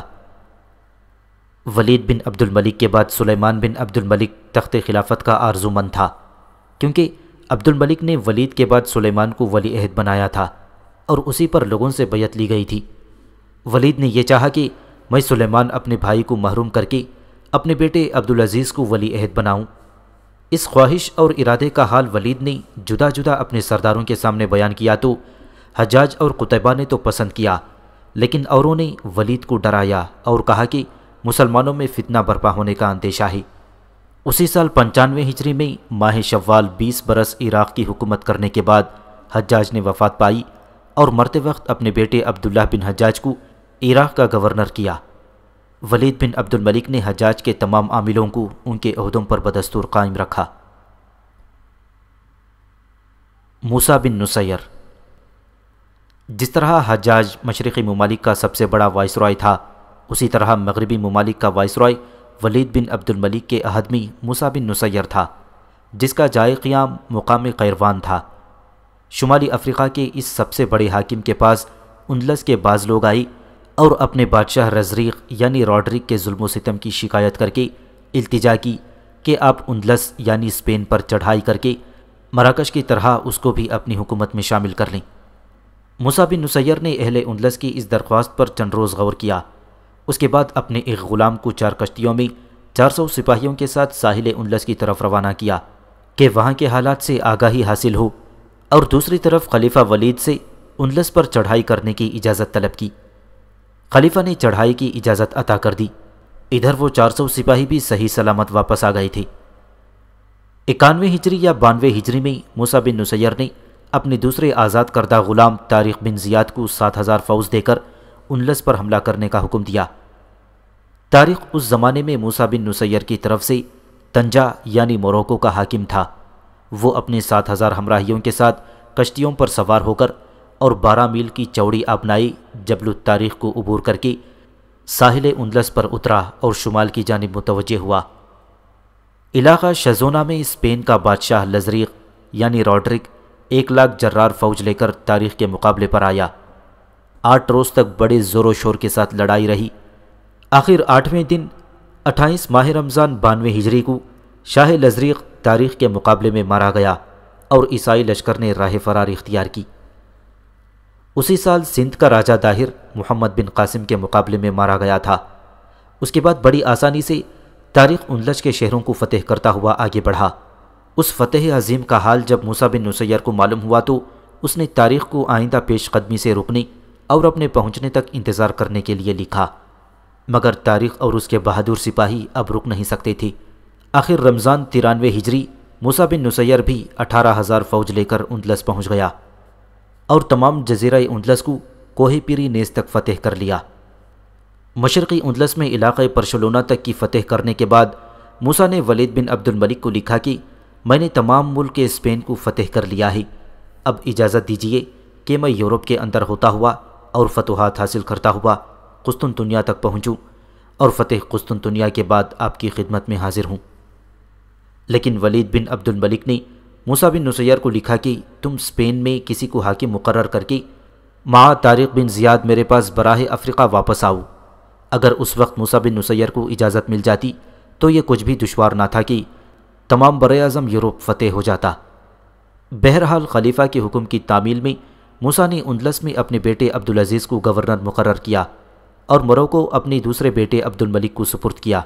वलीद बिन अब्दुल मलिक के बाद सुलेमान बिन अब्दुल मलिक तख्त खिलाफत का आर्जूमंद था क्योंकि अब्दुल मलिक ने वलीद के बाद सुलेमान को वली अहद बनाया था और उसी पर लोगों से बैत ली गई थी वलीद ने यह चाहा कि मैं सुलेमान अपने भाई को महरूम करके अपने बेटे अब्दुल अजीज़ को वली अहद बनाऊँ इस ख्वाहिश और इरादे का हाल वलीद ने जुदा जुदा अपने सरदारों के सामने बयान किया तो हजाज और कुतबा ने तो पसंद किया लेकिन औरों ने वलीद को डराया और कहा कि मुसलमानों में फितना बर्पा होने का अंदेशा है उसी साल पंचानवे हिजरी में माह शव्वाल 20 बरस इराक़ की हुकूमत करने के बाद हज्जाज ने वफात पाई और मरते वक्त अपने बेटे अब्दुल्ला बिन हज्जाज को इराक़ का गवर्नर किया वलीद बिन अब्दुल मलिक ने हजाज के तमाम आमिलों को उनके अहदों पर बदस्तूर कायम रखा मूसा बिन नुसैर जिस तरह हजाज मशरक़ी ममालिक का सबसे बड़ा वायसराय था उसी तरह मगरबी ममालिक का viceroy Walid bin Abdul Malik के अहदमी मुसा बिन नुसैर था जिसका जाय क़्याम मुकाम कैरवान था शुमाली अफ्रीका के इस सबसे बड़े हाकिम के पास उनलस के बाज़ लोग आई और अपने बादशाह रजरीक यानी रॉड्रिक के जुल्म सितम की शिकायत करके अल्तजा की कि आप उनलस यानी स्पेन पर चढ़ाई करके मराकश की तरह उसको भी अपनी हुकूमत में शामिल कर लें मुसाबिन नुसैर ने अहले उनलस की इस दरख्वास्त पर चंद रोज़ गौर किया उसके बाद अपने एक ग़ुलाम को चार कश्तियों में 400 सिपाहियों के साथ साहिल उनलस की तरफ रवाना किया कि वहाँ के हालात से आगाही हासिल हो और दूसरी तरफ खलीफा वलीद से उनलस पर चढ़ाई करने की इजाज़त तलब की खलीफा ने चढ़ाई की इजाज़त अता कर दी इधर वो 400 सिपाही भी सही सलामत वापस आ गए थे इक्यानवे हिजरी या बानवे हिजरी में मूसा बिन नुसैर ने अपने दूसरे आज़ाद करदा ग़ुलाम तारिक बिन जियाद को सात हज़ार फौज देकर उनलस पर हमला करने का हुक्म दिया तारिक उस ज़माने में मूसा बिन नुसैर की तरफ से तंजा यानी मोरको का हाकिम था वो अपने सात हज़ार हमराहियों के साथ कश्तियों पर सवार होकर और बारह मील की चौड़ी अपनाई जबल तारीख को उबूर करके साहिल उनलस पर उतरा और शुमाल की जानब मुतवजह हुआ इलाका शजोना में स्पेन का बादशाह लजरीक यानी रॉड्रिक एक लाख जर्रार फौज लेकर तारीख के मुकाबले पर आया आठ रोज़ तक बड़े ज़ोरों शोर के साथ लड़ाई रही आखिर आठवें दिन अट्ठाईस माह रमज़ान बानवे हिजरी को शाह लजरीक तारीख के मुकाबले में मारा गया और ईसाई लश्कर ने राह फरार इख्तियार की उसी साल सिंध का राजा दाहिर मोहम्मद बिन कासिम के मुकाबले में मारा गया था उसके बाद बड़ी आसानी से तारीख उनलज के शहरों को फतेह करता हुआ आगे बढ़ा उस फतेह अजीम का हाल जब मूसा बिन नसैर को मालूम हुआ तो उसने तारीख को आइंदा पेश कदमी से रुकने और अपने पहुंचने तक इंतज़ार करने के लिए लिखा मगर तारीख और उसके बहादुर सिपाही अब रुक नहीं सकते थे आखिर रमज़ान तिरानवे हिजरी मूसा बिन नुसैर भी अठारह हज़ार फौज लेकर उंदलस पहुँच गया और तमाम जजीरा उंदलस को कोहे पीरी नेज तक फतेह कर लिया मशरक़ी उंदलस में इलाक़े परशलोना तक की फ़तेह करने के बाद मूसा ने वलीद बिन अब्दुल मलिक को लिखा कि मैंने तमाम मुल्क के स्पेन को फ़तेह कर लिया है अब इजाज़त दीजिए कि मैं यूरोप के अंदर होता हुआ और फतूहत हासिल करता हुआ दुनिया तक पहुँचूँ और फ़तेह दुनिया के बाद आपकी खिदमत में हाजिर हूँ लेकिन वलीद बिन अब्दुल मलिक ने मूसा बिन नुसैर को लिखा कि तुम स्पेन में किसी को हाकिम मुकर करके माँ तारिक बिन ज़ियाद मेरे पास बराह अफ्रीका वापस आओ अगर उस वक्त मूसा बिन नुसैर को इजाज़त मिल जाती तो ये कुछ भी दुशवार ना था कि तमाम बर अज़म यूरोप फतेह हो जाता बहरहाल खलीफा के हुक्म की तामील में मूसा ने उनलस में अपने बेटे अब्दुल अजीज़ को गवर्नर मुकर किया और मोरक्को अपने दूसरे बेटे अब्दुल मलिक को सुपुर्द किया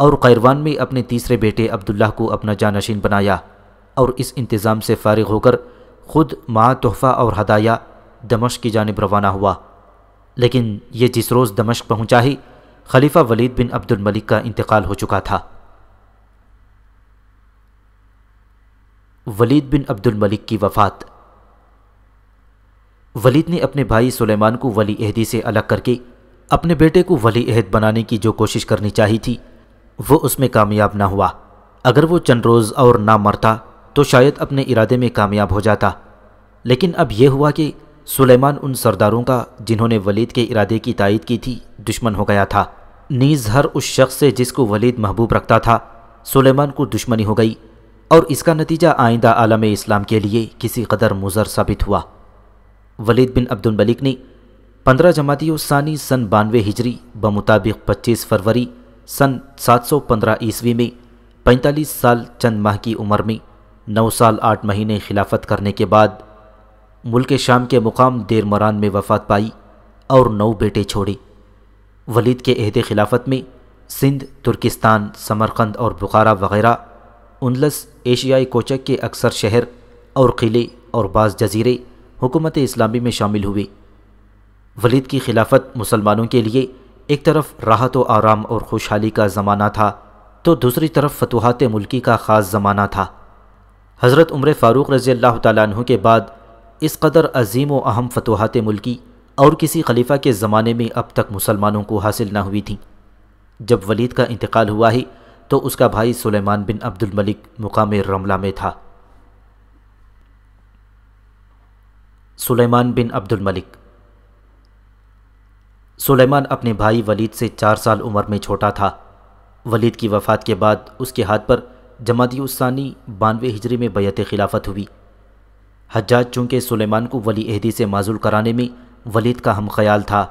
और कैरवान में अपने तीसरे बेटे अब्दुल्ला को अपना जानशीन बनाया और इस इंतज़ाम से फारिग होकर ख़ुद माँ तोहफ़ा और हदाया दमश की जानब रवाना हुआ लेकिन ये जिस रोज़ दमश्क पहुँचा ही खलीफा वलीद बिन अब्दुल मलिक का इंतकाल हो चुका था वलीद बिन अब्दुल मलिक की वफ़ात वलीद ने अपने भाई सुलेमान को वली अहदी से अलग करके अपने बेटे को वली अहद बनाने की जो कोशिश करनी चाहिए थी वो उसमें कामयाब ना हुआ अगर वो चंद रोज़ और ना मरता तो शायद अपने इरादे में कामयाब हो जाता लेकिन अब यह हुआ कि सुलेमान उन सरदारों का जिन्होंने वलीद के इरादे की तायद की थी दुश्मन हो गया था नीज़ हर उस शख्स से जिसको वलीद महबूब रखता था सुलेमान को दुश्मनी हो गई और इसका नतीजा आइंदा आलम इस्लाम के लिए किसी कदर मुजर साबित हुआ वलीद बिन अब्दुल मलिक ने पंद्रह जमाती सानी सन बानवे हिजरी बमुताबिक पच्चीस फरवरी सन सात सौ पंद्रह ईस्वी में पैंतालीस साल चंद माह की उम्र में नौ साल आठ महीने खिलाफत करने के बाद मुल्क शाम के मुकाम देर मरान में वफात पाई और नौ बेटे छोड़े वलीद के अहद खिलाफत में सिंध तुर्किस्तान समरकंद और बुखारा वगैरह उनलस एशियाई कोचक के अक्सर शहर और किले और बाज़ जजीरे हुकूमत इस्लामी में शामिल हुए वलीद की खिलाफत मुसलमानों के लिए एक तरफ राहत व आराम और खुशहाली का ज़माना था तो दूसरी तरफ फतवाहत मुल्की का ख़ास ज़माना था हज़रत उम्र फ़ारूक रज़ी अल्लाह तु के बाद इस कदर अजीम व अहम फतूहत मुल्की और किसी खलीफा के ज़माने में अब तक मुसलमानों को हासिल ना हुई थी जब वलीद का इंतकाल हुआ ही तो उसका भाई सुलेमान बिन अब्दुलमलिक मुकाम रमला में था सुलेमान बिन अब्दुल मलिक सुलेमान अपने भाई वलीद से चार साल उम्र में छोटा था वलीद की वफ़ात के बाद उसके हाथ पर जमाती उस्सानी बानवे हिजरी में बैत खिलाफत हुई हजाज चूँकि सुलेमान को वली अहदी से माजूल कराने में वलीद का हम ख्याल था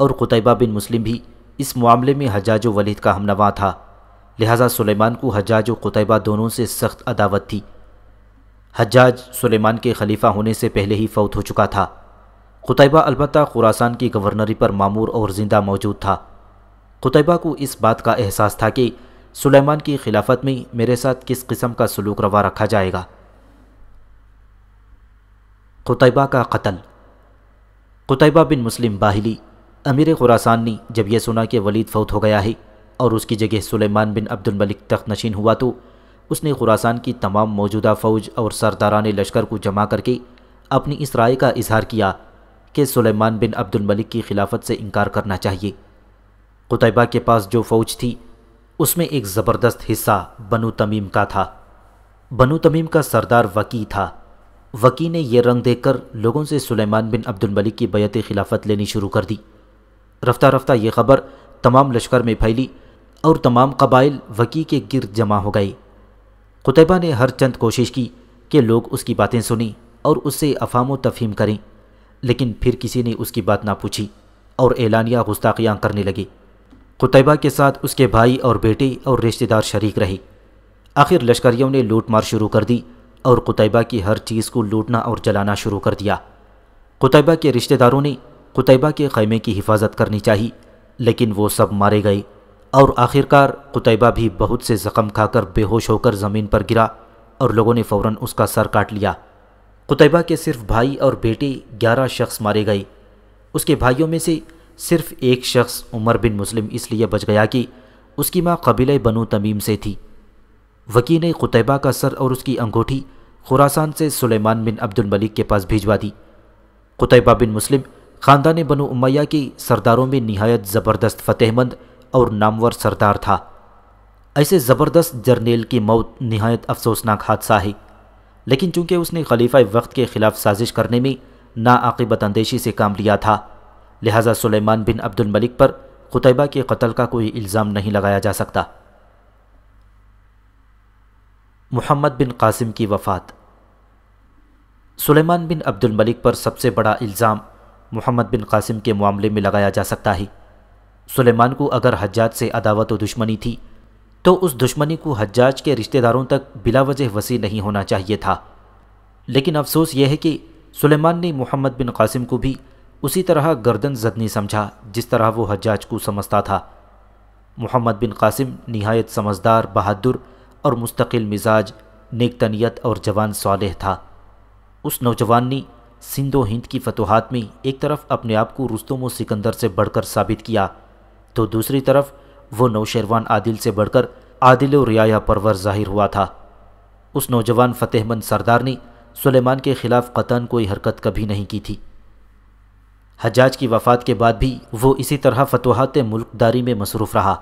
और कुतैबा बिन मुस्लिम भी इस मामले में हजाज वलीद का हमनवा था लिहाजा सुलेमान को हजाज व कुतैबा दोनों से सख्त अदावत थी हज्जाज सुलेमान के खलीफा होने से पहले ही फौत हो चुका था कुतैबा अलबत् खुरासान की गवर्नरी पर मामूर और ज़िंदा मौजूद था कुतैबा को इस बात का एहसास था कि सुलेमान की खिलाफत में मेरे साथ किस किस्म का सलूक रवा रखा जाएगा कुतैबा का कत्ल कुतैबा बिन मुस्लिम बाहिली अमीर खुरासान ने जब यह सुना कि वलीद फौत हो गया है और उसकी जगह सुलेमान बिन अब्दुल मलिक तख्त नशीन हुआ तो उसने खुरासान की तमाम मौजूदा फ़ौज और सरदारान लश्कर को जमा करके अपनी इस राय का इजहार किया कि सुलेमान बिन अब्दुल मलिक की खिलाफत से इनकार करना चाहिए कुतैबा के पास जो फ़ौज थी उसमें एक ज़बरदस्त हिस्सा बनु तमीम का था बनु तमीम का सरदार वकी था वकी ने यह रंग देखकर लोगों से सुलेमान बिन अब्दुल मलिक की बैत खिलाफत लेनी शुरू कर दी रफ्ता रफ्ता ये खबर तमाम लश्कर में फैली और तमाम कबाइल वकी के गिरद जमा हो गए कुतैबा ने हर चंद कोशिश की कि लोग उसकी बातें सुनी और उससे अफाम तफहीम करें लेकिन फिर किसी ने उसकी बात ना पूछी और एलानिया गुस्ताखियाँ करने लगे कुतैबा के साथ उसके भाई और बेटे और रिश्तेदार शरीक रहे आखिर लश्करियों ने लूटमार शुरू कर दी और कुतैबा की हर चीज़ को लूटना और जलाना शुरू कर दिया कुतैबा के रिश्तेदारों ने कुतैबा के खैमे की हिफाजत करनी चाहिए लेकिन वो सब मारे गए और आखिरकार कुतैबा भी बहुत से ज़ख़म खाकर बेहोश होकर ज़मीन पर गिरा और लोगों ने फ़ौर उसका सर काट लिया कुतैबा के सिर्फ भाई और बेटे ग्यारह शख्स मारे गए उसके भाइयों में से सिर्फ एक शख्स उमर बिन मुस्लिम इसलिए बच गया कि उसकी माँ कबील बनु तमीम से थी वकी ने कुतैबा का सर और उसकी अंगूठी खुरासान से सुलेमान बिन अब्दुल मलिक के पास भिजवा दी कुतैबा बिन मुस्लिम ख़ानदान बनु उमैया की सरदारों में नहायत ज़बरदस्त फ़तेहमंद और नामवर सरदार था ऐसे ज़बरदस्त जर्नेल की मौत नहायत अफसोसनाक हादसा है लेकिन चूंकि उसने खलीफा वक्त के खिलाफ साजिश करने में नाआबत अंदेशी से काम लिया था लिहाजा सुलेमान बिन अब्दुल मलिक पर खुतबा के कत्ल का कोई इल्ज़ाम नहीं लगाया जा सकता मोहम्मद बिन कासिम की वफ़ात सुलेमान बिन अब्दुल मलिक पर सबसे बड़ा इल्ज़ाम मोहम्मद बिन कासिम के मामले में लगाया जा सकता है सुलेमान को अगर हज्जाज से अदावत व दुश्मनी थी तो उस दुश्मनी को हज्जाज के रिश्तेदारों तक बिलावजह वसी नहीं होना चाहिए था लेकिन अफसोस यह है कि सुलेमान ने मोहम्मद बिन कासिम को भी उसी तरह गर्दन जदनी समझा जिस तरह वो हज्जाज को समझता था मोहम्मद बिन कासिम नहायत समझदार बहादुर और मुस्तकिल मिजाज नेकतनीत और जवान सालह था उस नौजवान ने सिंधो हिंद की फतहत में एक तरफ अपने आप को रुस्तों सिकंदर से बढ़कर साबित किया तो दूसरी तरफ वो नौशेरवान आदिल से बढ़कर आदिल रियाया परवर जाहिर हुआ था उस नौजवान फतेहमंद सरदार ने सुलेमान के खिलाफ कतन कोई हरकत कभी नहीं की थी हजाज की वफात के बाद भी वो इसी तरह फतवाहत मुल्कदारी में मसरूफ़ रहा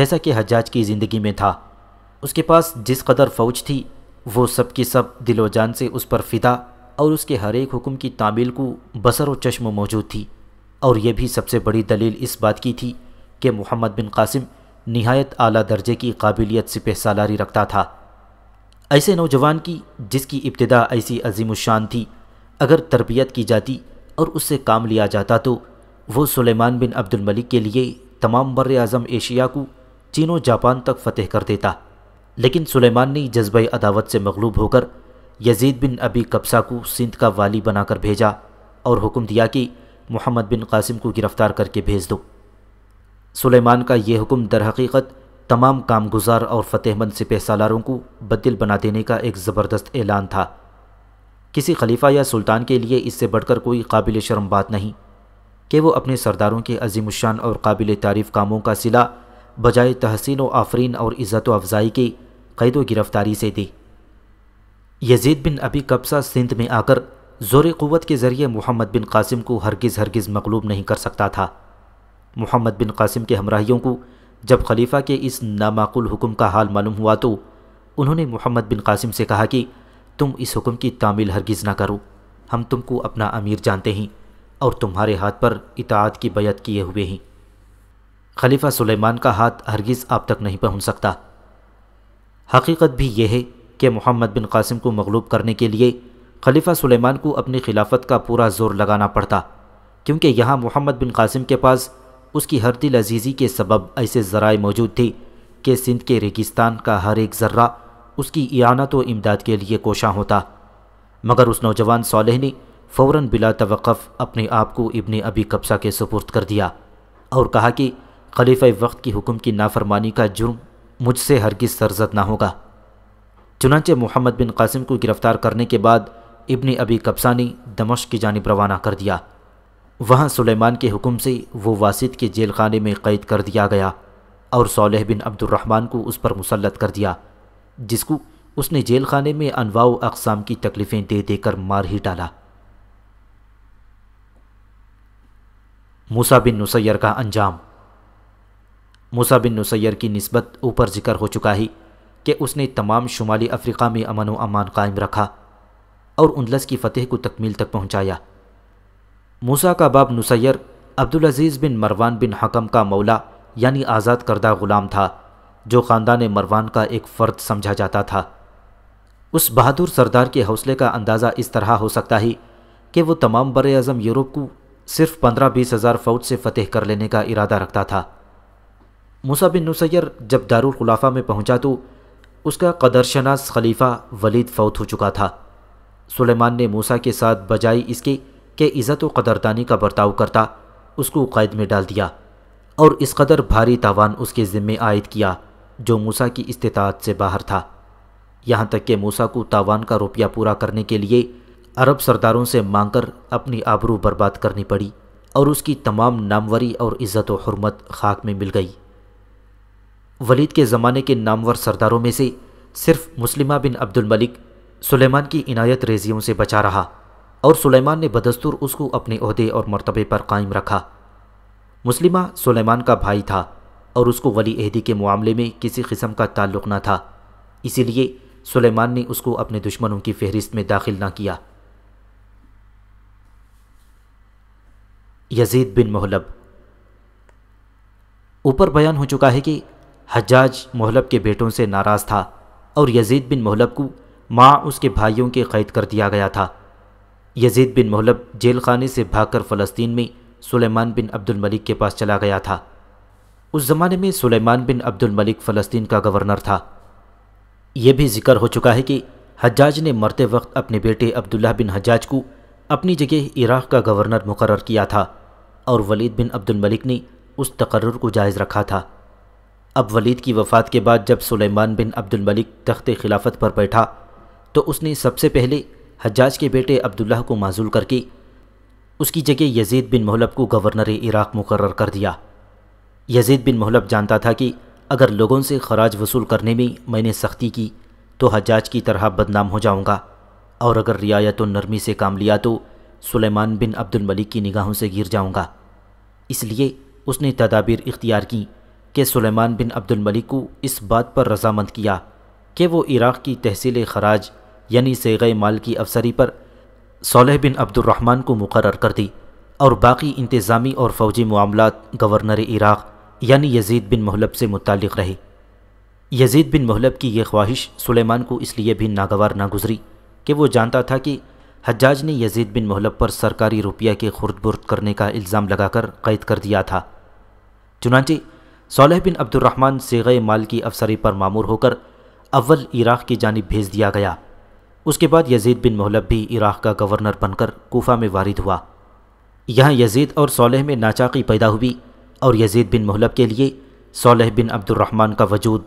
जैसा कि हजाज की ज़िंदगी में था उसके पास जिस कदर फ़ौज थी वो सब की सब दिलो जान से उस पर फिदा और उसके हर एक हुक्म की तामील को बसर व चश्म मौजूद थी और यह भी सबसे बड़ी दलील इस बात की थी कि मोहम्मद बिन कासिम नहायत आला दर्जे की काबिलियत से सालारी रखता था ऐसे नौजवान की जिसकी इब्तदा ऐसी अजीम शान थी अगर तरबियत की जाती और उससे काम लिया जाता तो वो सुलेमान बिन अब्दुल मलिक के लिए तमाम बर अज़म एशिया को चीनों जापान तक फतेह कर देता लेकिन सुलेमान ने जज्बा अदावत से मगलूब होकर यजीद बिन अबी कब्सा को सिंध का वाली बनाकर भेजा और हुक्म दिया कि मोहम्मद बिन कासिम को गिरफ़्तार करके भेज दो सुलेमान का यह हुक्म दरहकीकत तमाम कामगुजार और फतेहमंद सिपह सालारों को बदल बना देने का एक ज़बरदस्त ऐलान था किसी खलीफा या सुल्तान के लिए इससे बढ़कर कोई काबिल शर्म बात नहीं कि वो अपने सरदारों के अजीमशान और काबिल तारीफ़ कामों का सिला बजाय तहसीन व आफरीन और इज़्ज़त अफजाई की कैद व गिरफ़्तारी से दी यजीद बिन अभी कब्सा सिंध में आकर ज़ोर क़वत के ज़रिए मोहम्मद बिन कासिम को हरगिज़ हरगिज़ मकलूब नहीं कर सकता था मोहम्मद बिन कासिम के हमराहियों को जब खलीफा के इस नामाकुल हुक्म का हाल मालूम हुआ तो उन्होंने मोहम्मद बिन कासिम से कहा कि तुम इस हुक्म की तामील हरगिज़ ना करो हम तुमको अपना अमीर जानते हैं और तुम्हारे हाथ पर इतात की बैत किए हुए हैं खलीफा सुलेमान का हाथ हरगिज़ आप तक नहीं पहुँच सकता हकीकत भी यह है कि मोहम्मद बिन कासिम को मगलूब करने के लिए खलीफा सुलेमान को अपनी खिलाफत का पूरा जोर लगाना पड़ता क्योंकि यहाँ मोहम्मद बिन कासिम के पास उसकी हर दिल अजीज़ी के सबब ऐसे ज़राए मौजूद थे कि सिंध के रेगिस्तान का हर एक जर्रा उसकी इयानत व इमदाद के लिए कोशा होता मगर उस नौजवान सालेह ने फ़ौर बिला तवक़ अपने आप को इबन अबी कब्सा के सुपुर्द कर दिया और कहा कि खलीफ वक्त की हुक्म की नाफरमानी का जुर्म मुझसे हरगिज़ सरजद ना होगा चुनाचे मोहम्मद बिन कासिम को गिरफ़्तार करने के बाद इबन अबी कब्सा ने दमश की जानब रवाना कर दिया वहाँ सुलेमान के हुक्म से वो वासिद के जेल खाने में कैद कर दिया गया और सोलह बिन अब्दुलरहमान को उस पर मुसलत कर दिया जिसको उसने जेल खाने में अनवाओ अकसाम की तकलीफ़ें दे देकर मार ही डाला मूसा बिन नुसैर का अंजाम मूसा बिन नुसैर की नस्बत ऊपर जिक्र हो चुका ही कि उसने तमाम शुमाली अफ्रीका में अमन व अमान कायम रखा और उनलस की फ़तेह को तकमील तक पहुँचाया मूसा का बाब नुसैर अब्दुल अजीज़ बिन मरवान बिन हकम का मौला यानी आज़ाद करदा ग़ुलाम था जो ख़ानदान मरवान का एक फ़र्द समझा जाता था उस बहादुर सरदार के हौसले का अंदाज़ा इस तरह हो सकता ही कि वो तमाम बर अज़म यूरोप को सिर्फ पंद्रह बीस हज़ार फ़ौज से फ़तेह कर लेने का इरादा रखता था मूसा बिन नुसैर जब खुलाफा में पहुंचा तो उसका कदरशनास खलीफा वलीद फौत हो चुका था सुलेमान ने मूसा के साथ बजाई इसके कि इज़्ज़त कदरदानी का बर्ताव करता उसको कैद में डाल दिया और इस कदर भारी तावान उसके ज़िम्मे आयद किया जो मूसा की इस्तात से बाहर था यहाँ तक कि मूसा को तावान का रुपया पूरा करने के लिए अरब सरदारों से मांगकर अपनी आबरू बर्बाद करनी पड़ी और उसकी तमाम नामवरी और इज़्ज़त हरमत खाक में मिल गई वलीद के ज़माने के नामवर सरदारों में से सिर्फ मुस्लिमा बिन अब्दुल मलिक सुलेमान की इनायत रेजियों से बचा रहा और सुलेमान ने बदस्तूर उसको अपने अहदे और मरतबे पर कायम रखा मुस्लिमा सुलेमान का भाई था और उसको वली अहदी के मामले में किसी किस्म का ताल्लुक न था इसीलिए सुलेमान ने उसको अपने दुश्मनों की फहरिस्त में दाखिल न किया यजीद बिन मोहलब ऊपर बयान हो चुका है कि हजाज मोहलब के बेटों से नाराज़ था और यजीद बिन मोहलब को माँ उसके भाइयों के कैद कर दिया गया था यजीद बिन मोहलब जेल खाने से भागकर फ़लस्तीन में सुलेमान बिन अब्दुल मलिक के पास चला गया था उस ज़माने में सुलेमान बिन अब्दुल मलिक फ़लस्तीन का गवर्नर था यह भी जिक्र हो चुका है कि हजाज ने मरते वक्त अपने बेटे अब्दुल्ला बिन हजाज को अपनी जगह इराक़ का गवर्नर मुकर किया था और वलीद बिन अब्दुल मलिक ने उस तकर्र को जायज़ रखा था अब वलीद की वफ़ात के बाद जब सुलेमान बिन अब्दुल मलिक तख्त खिलाफत पर बैठा तो उसने सबसे पहले हज्जाज के बेटे अब्दुल्ला को माजूल करके उसकी जगह यजीद बिन महलब को गवर्नर इराक़ मुकर कर दिया यजीद बिन महलब जानता था कि अगर लोगों से खराज वसूल करने में मैंने सख्ती की तो हजाज की तरह बदनाम हो जाऊंगा और अगर रियायत नरमी से काम लिया तो सुलेमान बिन अब्दुल मलिक की निगाहों से गिर जाऊंगा इसलिए उसने तदाबीर इख्तियार की कि सुलेमान बिन अब्दुल मलिक को इस बात पर रजामंद किया कि वो इराक़ की तहसील खराज यानी सेगे माल की अफसरी पर सोलह बिन अब्दुलरहमान को मुकर कर दी और बाकी इंतज़ामी और फौजी मामला गवर्नर इराक़ यानी यजीद बिन महलब से मुतल रहे यजीद बिन महलब की यह ख्वाहिश सुलेमान को इसलिए भी नागवार ना गुजरी कि वो जानता था कि हज्जाज ने यजीद बिन महलब पर सरकारी रुपया के खुर्द बुर्द करने का इल्ज़ाम लगाकर कैद कर दिया था चुनाचे सोलह बिन अब्दुलरहमान सेगे माल की अफसरी पर मामूर होकर अव्वल इराक़ की जानब भेज दिया गया उसके बाद यजीद बिन मोहलब भी इराक़ का गवर्नर बनकर कोफा में वारिद हुआ यहाँ यजीद और सोलह में नाचाकी पैदा हुई और यजीद बिन मोहलब के लिए सोलह बिन अब्दुलरहमान का वजूद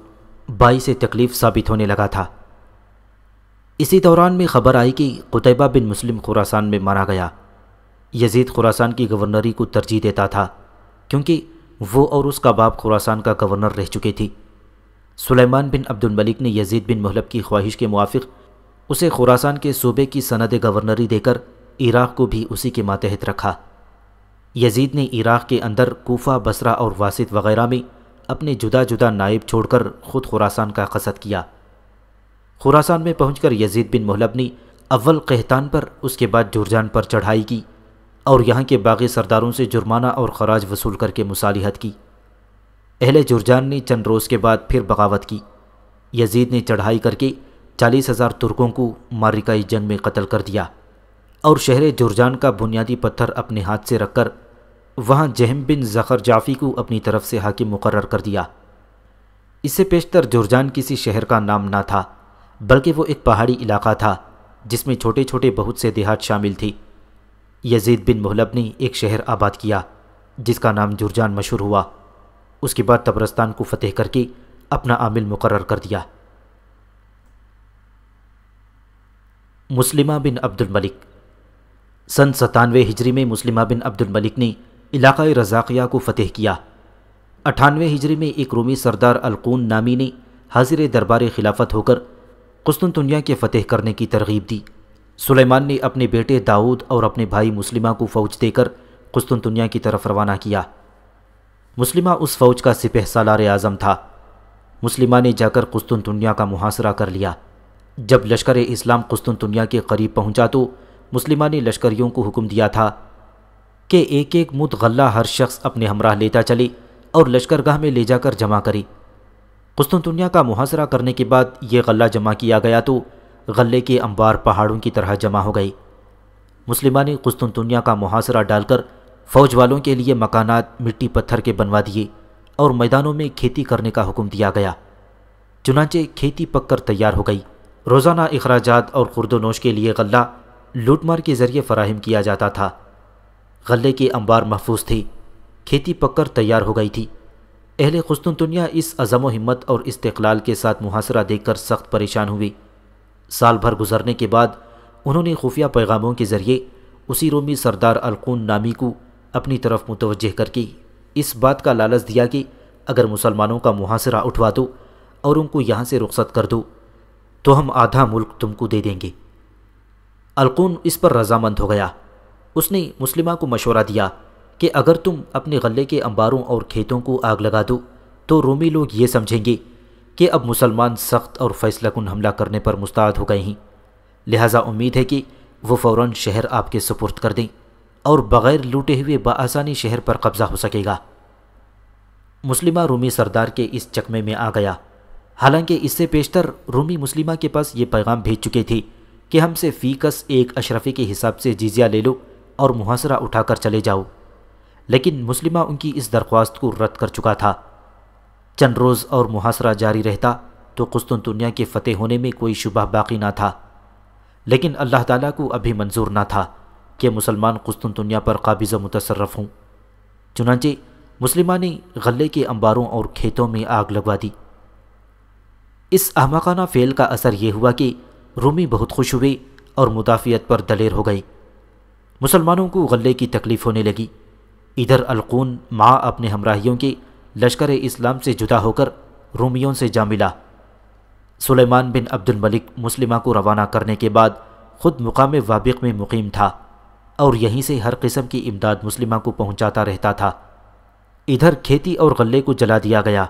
बाई से तकलीफ़ साबित होने लगा था इसी दौरान में खबर आई कि कुतैबा बिन मुस्लिम खुरासान में मारा गया यजीद खुरासान की गवर्नरी को तरजीह देता था क्योंकि वो और उसका बाप खुरासान का गवर्नर रह चुके थे सुलेमान बिन अब्दुल मलिक ने यजीद बिन महलब की ख्वाहिश के मुआफ़ उसे खुरासान के सूबे की सनद गवर्नरी देकर इराक़ को भी उसी के मातहत रखा यजीद ने इराक़ के अंदर कोफा बसरा और वासित वगैरह में अपने जुदा जुदा नायब छोड़कर खुद खुरासान का कसद किया खुरासान में पहुंचकर यजीद बिन मोहलब ने अव्वल कहतान पर उसके बाद जुरजान पर चढ़ाई की और यहाँ के बागी सरदारों से जुर्माना और खराज वसूल करके मुसालहत की अहले जुरजान ने चंद रोज़ के बाद फिर बगावत की यजीद ने चढ़ाई करके चालीस हज़ार तुर्कों को मारिकाई जंग में कत्ल कर दिया और शहर जुर्जान का बुनियादी पत्थर अपने हाथ से रखकर वहाँ जहम बिन ज़खर जाफ़ी को अपनी तरफ से हाकिम मुकर कर दिया इससे पेशतर जुर्जान किसी शहर का नाम ना था बल्कि वो एक पहाड़ी इलाका था जिसमें छोटे छोटे बहुत से देहात शामिल थी यजीद बिन महलब ने एक शहर आबाद किया जिसका नाम जुर्जान मशहूर हुआ उसके बाद तब्रस्तान को फतेह करके अपना आमिल मुकर कर दिया मुस्लिमा बिन अब्दुल मलिक सन सतानवे हिजरी में मुस्लिमा बिन अब्दुल मलिक ने इलाक़ा रजाकिया को फ़तेह किया अठानवे हिजरी में एक रोमी सरदार अलकून नामी ने हाजिर दरबार खिलाफत होकर कुस्तुनतुनिया के फ़तेह करने की तरगीब दी सुलेमान ने अपने बेटे दाऊद और अपने भाई मुस्लिमा को फ़ौज देकर कुस्तुनतुनिया की तरफ रवाना किया मुस्लिमा उस फ़ौज का सिपह सालार आज़म था मुस्लिमा ने जाकर कुस्तुनतुनिया का मुहासरा कर लिया जब लश्कर इस्लाम कुस्तुनतुनिया के करीब पहुंचा तो मुस्लिमा ने लश्करियों को हुक्म दिया था कि एक एक मुद गला हर शख्स अपने हमराह लेता चले और लश्करगाह में ले जाकर जमा करे कुस्तुनतुनिया का मुहासरा करने के बाद ये गला जमा किया गया तो गले के अंबार पहाड़ों की तरह जमा हो गए मुस्लिमा ने कुस्तुनतुनिया का मुहासरा डालकर फ़ौज वालों के लिए मकानात मिट्टी पत्थर के बनवा दिए और मैदानों में खेती करने का हुक्म दिया गया चुनाचे खेती पककर तैयार हो गई रोज़ाना अखराज और खुरदोनोश के लिए गला लूटमार के ज़रिए फराहम किया जाता था गले की अंबार महफूज थी खेती पककर तैयार हो गई थी अहल खस्तुनतुनिया इस अज़म हिम्मत और इस्तलाल के साथ मुहासरा देखकर सख्त परेशान हुई साल भर गुजरने के बाद उन्होंने खुफिया पैगामों के ज़रिए उसी रोमी सरदार अलकून नामी को अपनी तरफ मुतवजह करके इस बात का लालच दिया कि अगर मुसलमानों का मुहासरा उठवा दो और उनको यहाँ से रुखसत कर दो तो हम आधा मुल्क तुमको दे देंगे अलकून इस पर रजामंद हो गया उसने मुस्लिमा को मशवरा दिया कि अगर तुम अपने गले के अंबारों और खेतों को आग लगा दो तो रोमी लोग ये समझेंगे कि अब मुसलमान सख्त और फैसला कन हमला करने पर मुस्ताद हो गए हैं लिहाजा उम्मीद है कि वो फ़ौर शहर आपके सुपुर्द कर दें और बग़ैर लूटे हुए बसानी शहर पर कब्ज़ा हो सकेगा मुस्लिमा रूमी सरदार के इस चकमे में आ गया हालांकि इससे पेशतर रूमी मुस्लिमा के पास ये पैगाम भेज चुके थे कि हमसे फीकस एक अशरफी के हिसाब से जीजिया ले लो और मुहासरा उठाकर चले जाओ लेकिन मुस्लिमा उनकी इस दरख्वास्त को रद्द कर चुका था चंद रोज़ और मुहासरा जारी रहता तो कुस्तुनतुनिया के फ़तेह होने में कोई शुबा बाकी ना था लेकिन अल्लाह ताला को अभी मंजूर ना था कि मुसलमान कुस्तुनतुनिया पर काबिज़ मुतसरफ़ हों चुनाचे मुसलिमा ने गले के अंबारों और खेतों में आग लगवा दी इस अहमकाना फेल का असर यह हुआ कि रूमी बहुत खुश हुई और मुदाफ़ियत पर दलेर हो गई मुसलमानों को गले की तकलीफ़ होने लगी इधर अलकून माँ अपने हमराहियों की लश्कर इस्लाम से जुदा होकर रूमियों से जा मिला सुलेमान बिन अब्दुल मलिक मुस्लिमा को रवाना करने के बाद खुद मुकाम वाबिक में मुकीम था और यहीं से हर किस्म की इमदाद मुस्लिमा को पहुंचाता रहता था इधर खेती और गले को जला दिया गया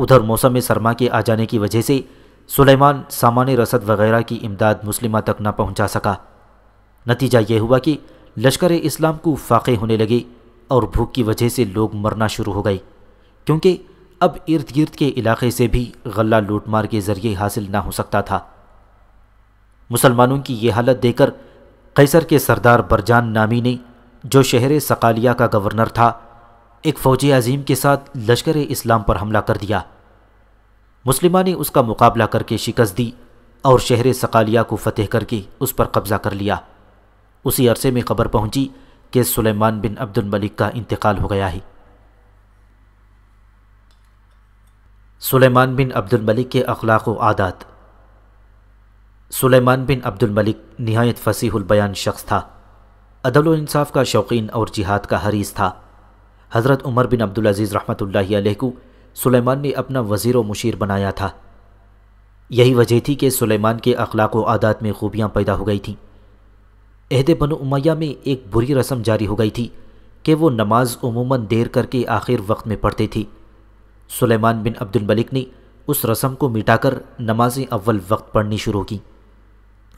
उधर मौसम में सरमा के आ जाने की वजह से सुलेमान सामान्य रसद वगैरह की इमदाद मुस्लिमा तक न पहुंचा सका नतीजा यह हुआ कि लश्कर इस्लाम को फाक़े होने लगे और भूख की वजह से लोग मरना शुरू हो गए क्योंकि अब इर्द गिर्द के इलाके से भी गला लूटमार के ज़रिए हासिल ना हो सकता था मुसलमानों की यह हालत देखकर कैसर के सरदार बरजान नामी ने जो शहर सकालिया का गवर्नर था एक फ़ौजी अजीम के साथ लश्कर इस्लाम पर हमला कर दिया मुसलिमा ने उसका मुकाबला करके शिकस्त दी और शहर सकालिया को फतेह करके उस पर कब्ज़ा कर लिया उसी अरसे में खबर पहुंची कि सुलेमान बिन अब्दुल मलिक का इंतकाल हो गया है सुलेमान बिन अब्दुल मलिक के अखलाक व आदात सुलेमान बिन अब्दुल मलिक नहायत फसीहुल बयान शख्स था अदल इंसाफ का शौकीन और जिहाद का हरीस था हज़रत उमर बिन अब्दुलज़ीज़ रहमत को सुलेमान ने अपना वज़ीर मुशीर बनाया था यही वजह थी कि सुलेमान के अखलाक व आदात में खूबियाँ पैदा हो गई थीं अहद बन उमैया में एक बुरी रस्म जारी हो गई थी कि वो नमाज उमूमन देर करके आखिर वक्त में पढ़ते थे सुलेमान बिन अब्दुल मलिक ने उस रस्म को मिटाकर नमाजें अव्वल वक्त पढ़नी शुरू की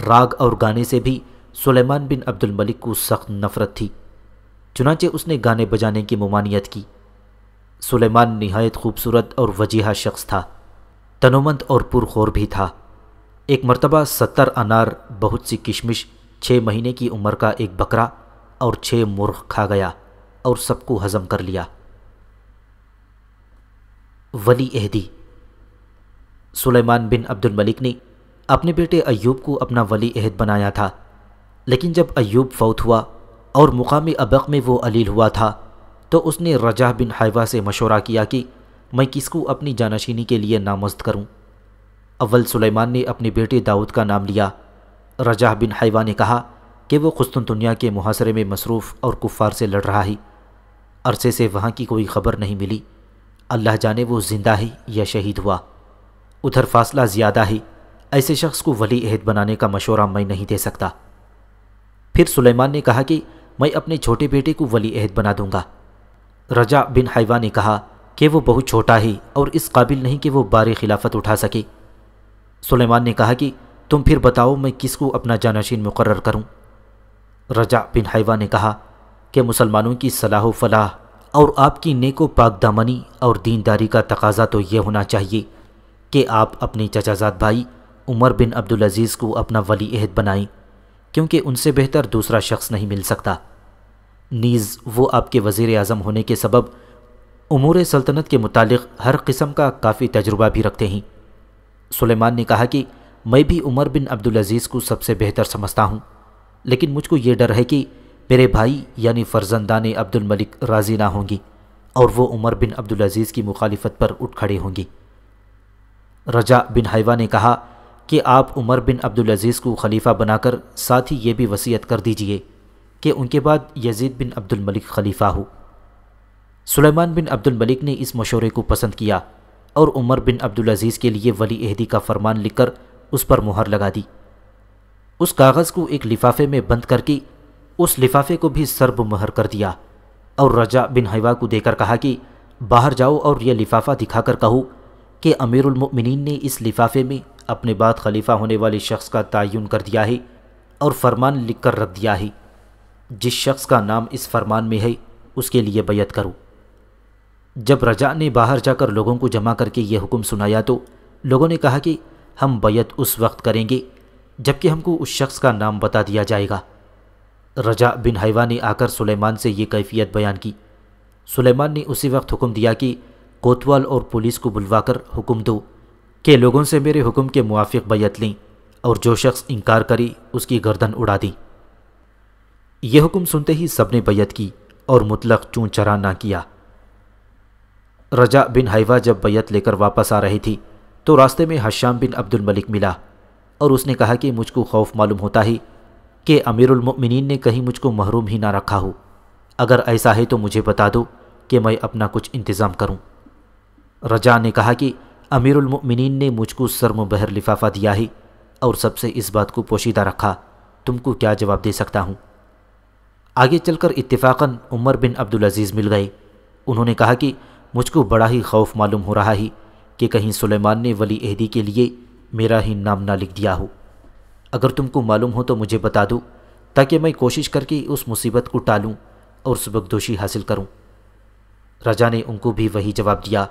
राग और गाने से भी सुलेमान बिन अब्दुल मलिक को सख्त नफरत थी चुनाचे उसने गाने बजाने की ममानियत की सुलेमान नहायत खूबसूरत और वजीहा शख्स था तनोमंद और पुरखोर भी था एक मरतबा सत्तर अनार बहुत सी किशमिश छः महीने की उम्र का एक बकरा और छः मुर्ख खा गया और सबको हजम कर लिया वली एहदी सुलेमान बिन अब्दुल मलिक ने अपने बेटे अयूब को अपना वली अहद बनाया था लेकिन जब अयूब फौत हुआ और मुकामी अबक में वो अलील हुआ था तो उसने रजा बिन हाइवा से मशवरा किया कि मैं किसको अपनी जानशीनी के लिए नामजद करूं। अव्वल सुलेमान ने अपने बेटे दाऊद का नाम लिया रजा बिन हाइवा ने कहा कि वो खस्तुन दुनिया के मुहासरे में मसरूफ़ और कुफ़ार से लड़ रहा है अरसे से वहाँ की कोई ख़बर नहीं मिली अल्लाह जाने वो ज़िंदा ही या शहीद हुआ उधर फासला ज़्यादा ही ऐसे शख्स को वली अहद बनाने का मशवरा मैं नहीं दे सकता फिर सुलेमान ने कहा कि मैं अपने छोटे बेटे को वली अहद बना दूंगा रजा बिन हाइवा ने कहा कि वो बहुत छोटा ही और इस काबिल नहीं कि वो बार खिलाफत उठा सके सुलेमान ने कहा कि तुम फिर बताओ मैं किसको अपना जानशीन मुकर करूं रजा बिन हाइवा ने कहा कि मुसलमानों की सलाह फलाह और आपकी नेको पाक दामनी और दीनदारी का तकाजा तो यह होना चाहिए कि आप अपने चचाजाद भाई उमर बिन अब्दुल अजीज़ को अपना वली अहद बनाएं क्योंकि उनसे बेहतर दूसरा शख्स नहीं मिल सकता नीज़ वो आपके वज़ी अजम होने के सबब उमूर सल्तनत के मुतालिक हर किस्म का काफ़ी तजुर्बा भी रखते हैं सुलेमान ने कहा कि मैं भी उमर बिन अब्दुलज़ीज़ को सबसे बेहतर समझता हूँ लेकिन मुझको ये डर है कि मेरे भाई यानी फ़र्जंदान अब्दुलमलिक राज़ी ना होंगी और वो उमर बिन अब्दुलज़ीज़ की मुखालफत पर उठ खड़े होंगी रजा बिन हाइवा ने कहा कि आप उमर बिन अब्दुल अज़ीज़ को खलीफा बनाकर साथ ही ये भी वसीयत कर दीजिए कि उनके बाद यजीद बिन अब्दुल मलिक खलीफा हो सुलेमान बिन अब्दुल मलिक ने इस मशोरे को पसंद किया और उमर बिन अब्दुल अज़ीज़ के लिए वली अहदी का फरमान लिखकर उस पर मुहर लगा दी उस कागज़ को एक लिफाफे में बंद करके उस लिफाफे को भी सरब मुहर कर दिया और रजा बिन हवा को देकर कहा कि बाहर जाओ और यह लिफाफा दिखाकर कहो कि अमीरमिन ने इस लिफाफे में अपने बाद खलीफा होने वाले शख्स का तयन कर दिया है और फरमान लिख कर रख दिया है जिस शख्स का नाम इस फरमान में है उसके लिए बैत करो जब रजा ने बाहर जाकर लोगों को जमा करके ये हुक्म सुनाया तो लोगों ने कहा कि हम बैत उस वक्त करेंगे जबकि हमको उस शख्स का नाम बता दिया जाएगा रजा बिन हैवा ने आकर सुलेमान से ये कैफियत बयान की सुलेमान ने उसी वक्त हुक्म दिया कि कोतवाल और पुलिस को बुलवाकर हुक्म दो के लोगों से मेरे हुक्म के मुआफ़ बैत लें और जो शख्स इनकार करी उसकी गर्दन उड़ा दी यह हुक्म सुनते ही सब ने बैत की और मुतलक चूं चरा ना किया रजा बिन हाइवा जब बैत लेकर वापस आ रही थी तो रास्ते में हश्याम बिन अब्दुल मलिक मिला और उसने कहा कि मुझको खौफ मालूम होता ही कि अमीरमिन ने कहीं मुझको महरूम ही ना रखा हो अगर ऐसा है तो मुझे बता दो कि मैं अपना कुछ इंतज़ाम करूं। रजा ने कहा कि अमीरमिन ने मुझको सरम बहर लिफाफा दिया ही और सबसे इस बात को पोशीदा रखा तुमको क्या जवाब दे सकता हूँ आगे चलकर इत्तेफाकन उमर बिन अब्दुल अजीज़ मिल गए उन्होंने कहा कि मुझको बड़ा ही खौफ मालूम हो रहा है कि कहीं सुलेमान ने वली अहदी के लिए मेरा ही नाम ना लिख दिया हो अगर तुमको मालूम हो तो मुझे बता दो ताकि मैं कोशिश करके उस मुसीबत को टालूँ और सबकदोशी हासिल करूँ राजा ने उनको भी वही जवाब दिया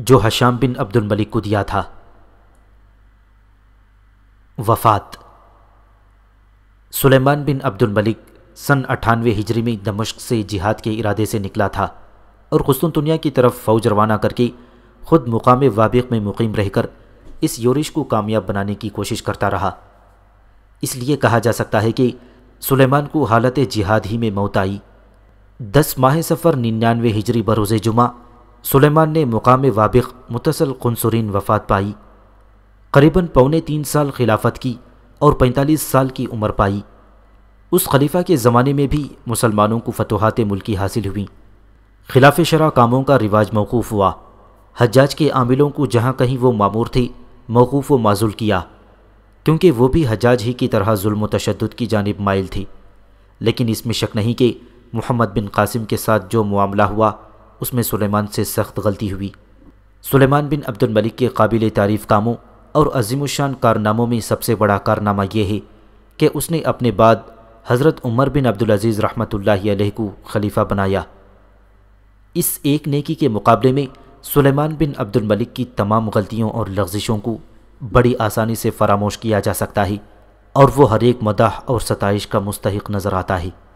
जो हशाम बिन अब्दुल मलिक को दिया था वफात सुलेमान बिन अब्दुल मलिक सन अठानवे हिजरी में दमश्क से जिहाद के इरादे से निकला था और खुस्तुनतुनिया की तरफ फौज रवाना करके खुद मुकाम वाबिक में मुकीम रहकर इस योरिश को कामयाब बनाने की कोशिश करता रहा इसलिए कहा जा सकता है कि सुलेमान को हालत जिहाद ही में मौत आई दस माह सफ़र निन्यानवे हिजरी बरोज़ जुमा सुलेमान ने मुकाम वाबिक मुतसल कंसुरीन वफात पाई करीबन पौने तीन साल खिलाफत की और पैंतालीस साल की उम्र पाई उस खलीफा के ज़माने में भी मुसलमानों को फतहत मुल्की हासिल हुई खिलाफ शरा कामों का रिवाज मौकूफ़ हुआ हजाज के आमिलों को जहाँ कहीं वो मामूर थे मौकूफ़ व माजुल किया क्योंकि वो भी हजाज ही की तरह जुल्म तशद की जानब माइल थी लेकिन इसमें शक नहीं कि मोहम्मद बिन कासिम के साथ जो मामला हुआ उसमें सुलेमान से सख्त गलती हुई सुलेमान बिन अब्दुल मलिक के काबिल तारीफ़ कामों और अजीमुशान कारनामों में सबसे बड़ा कारनामा यह है कि उसने अपने बाद हज़रत उमर बिन अब्दुलज़ीज़ रहमत अलैहि को खलीफा बनाया इस एक नेकी के मुकाबले में सुलेमान बिन अब्दुल मलिक की तमाम गलतियों और लफ्जिशों को बड़ी आसानी से फरामोश किया जा सकता है और वो हर एक मदाह और सतश का मुस्तक नज़र आता है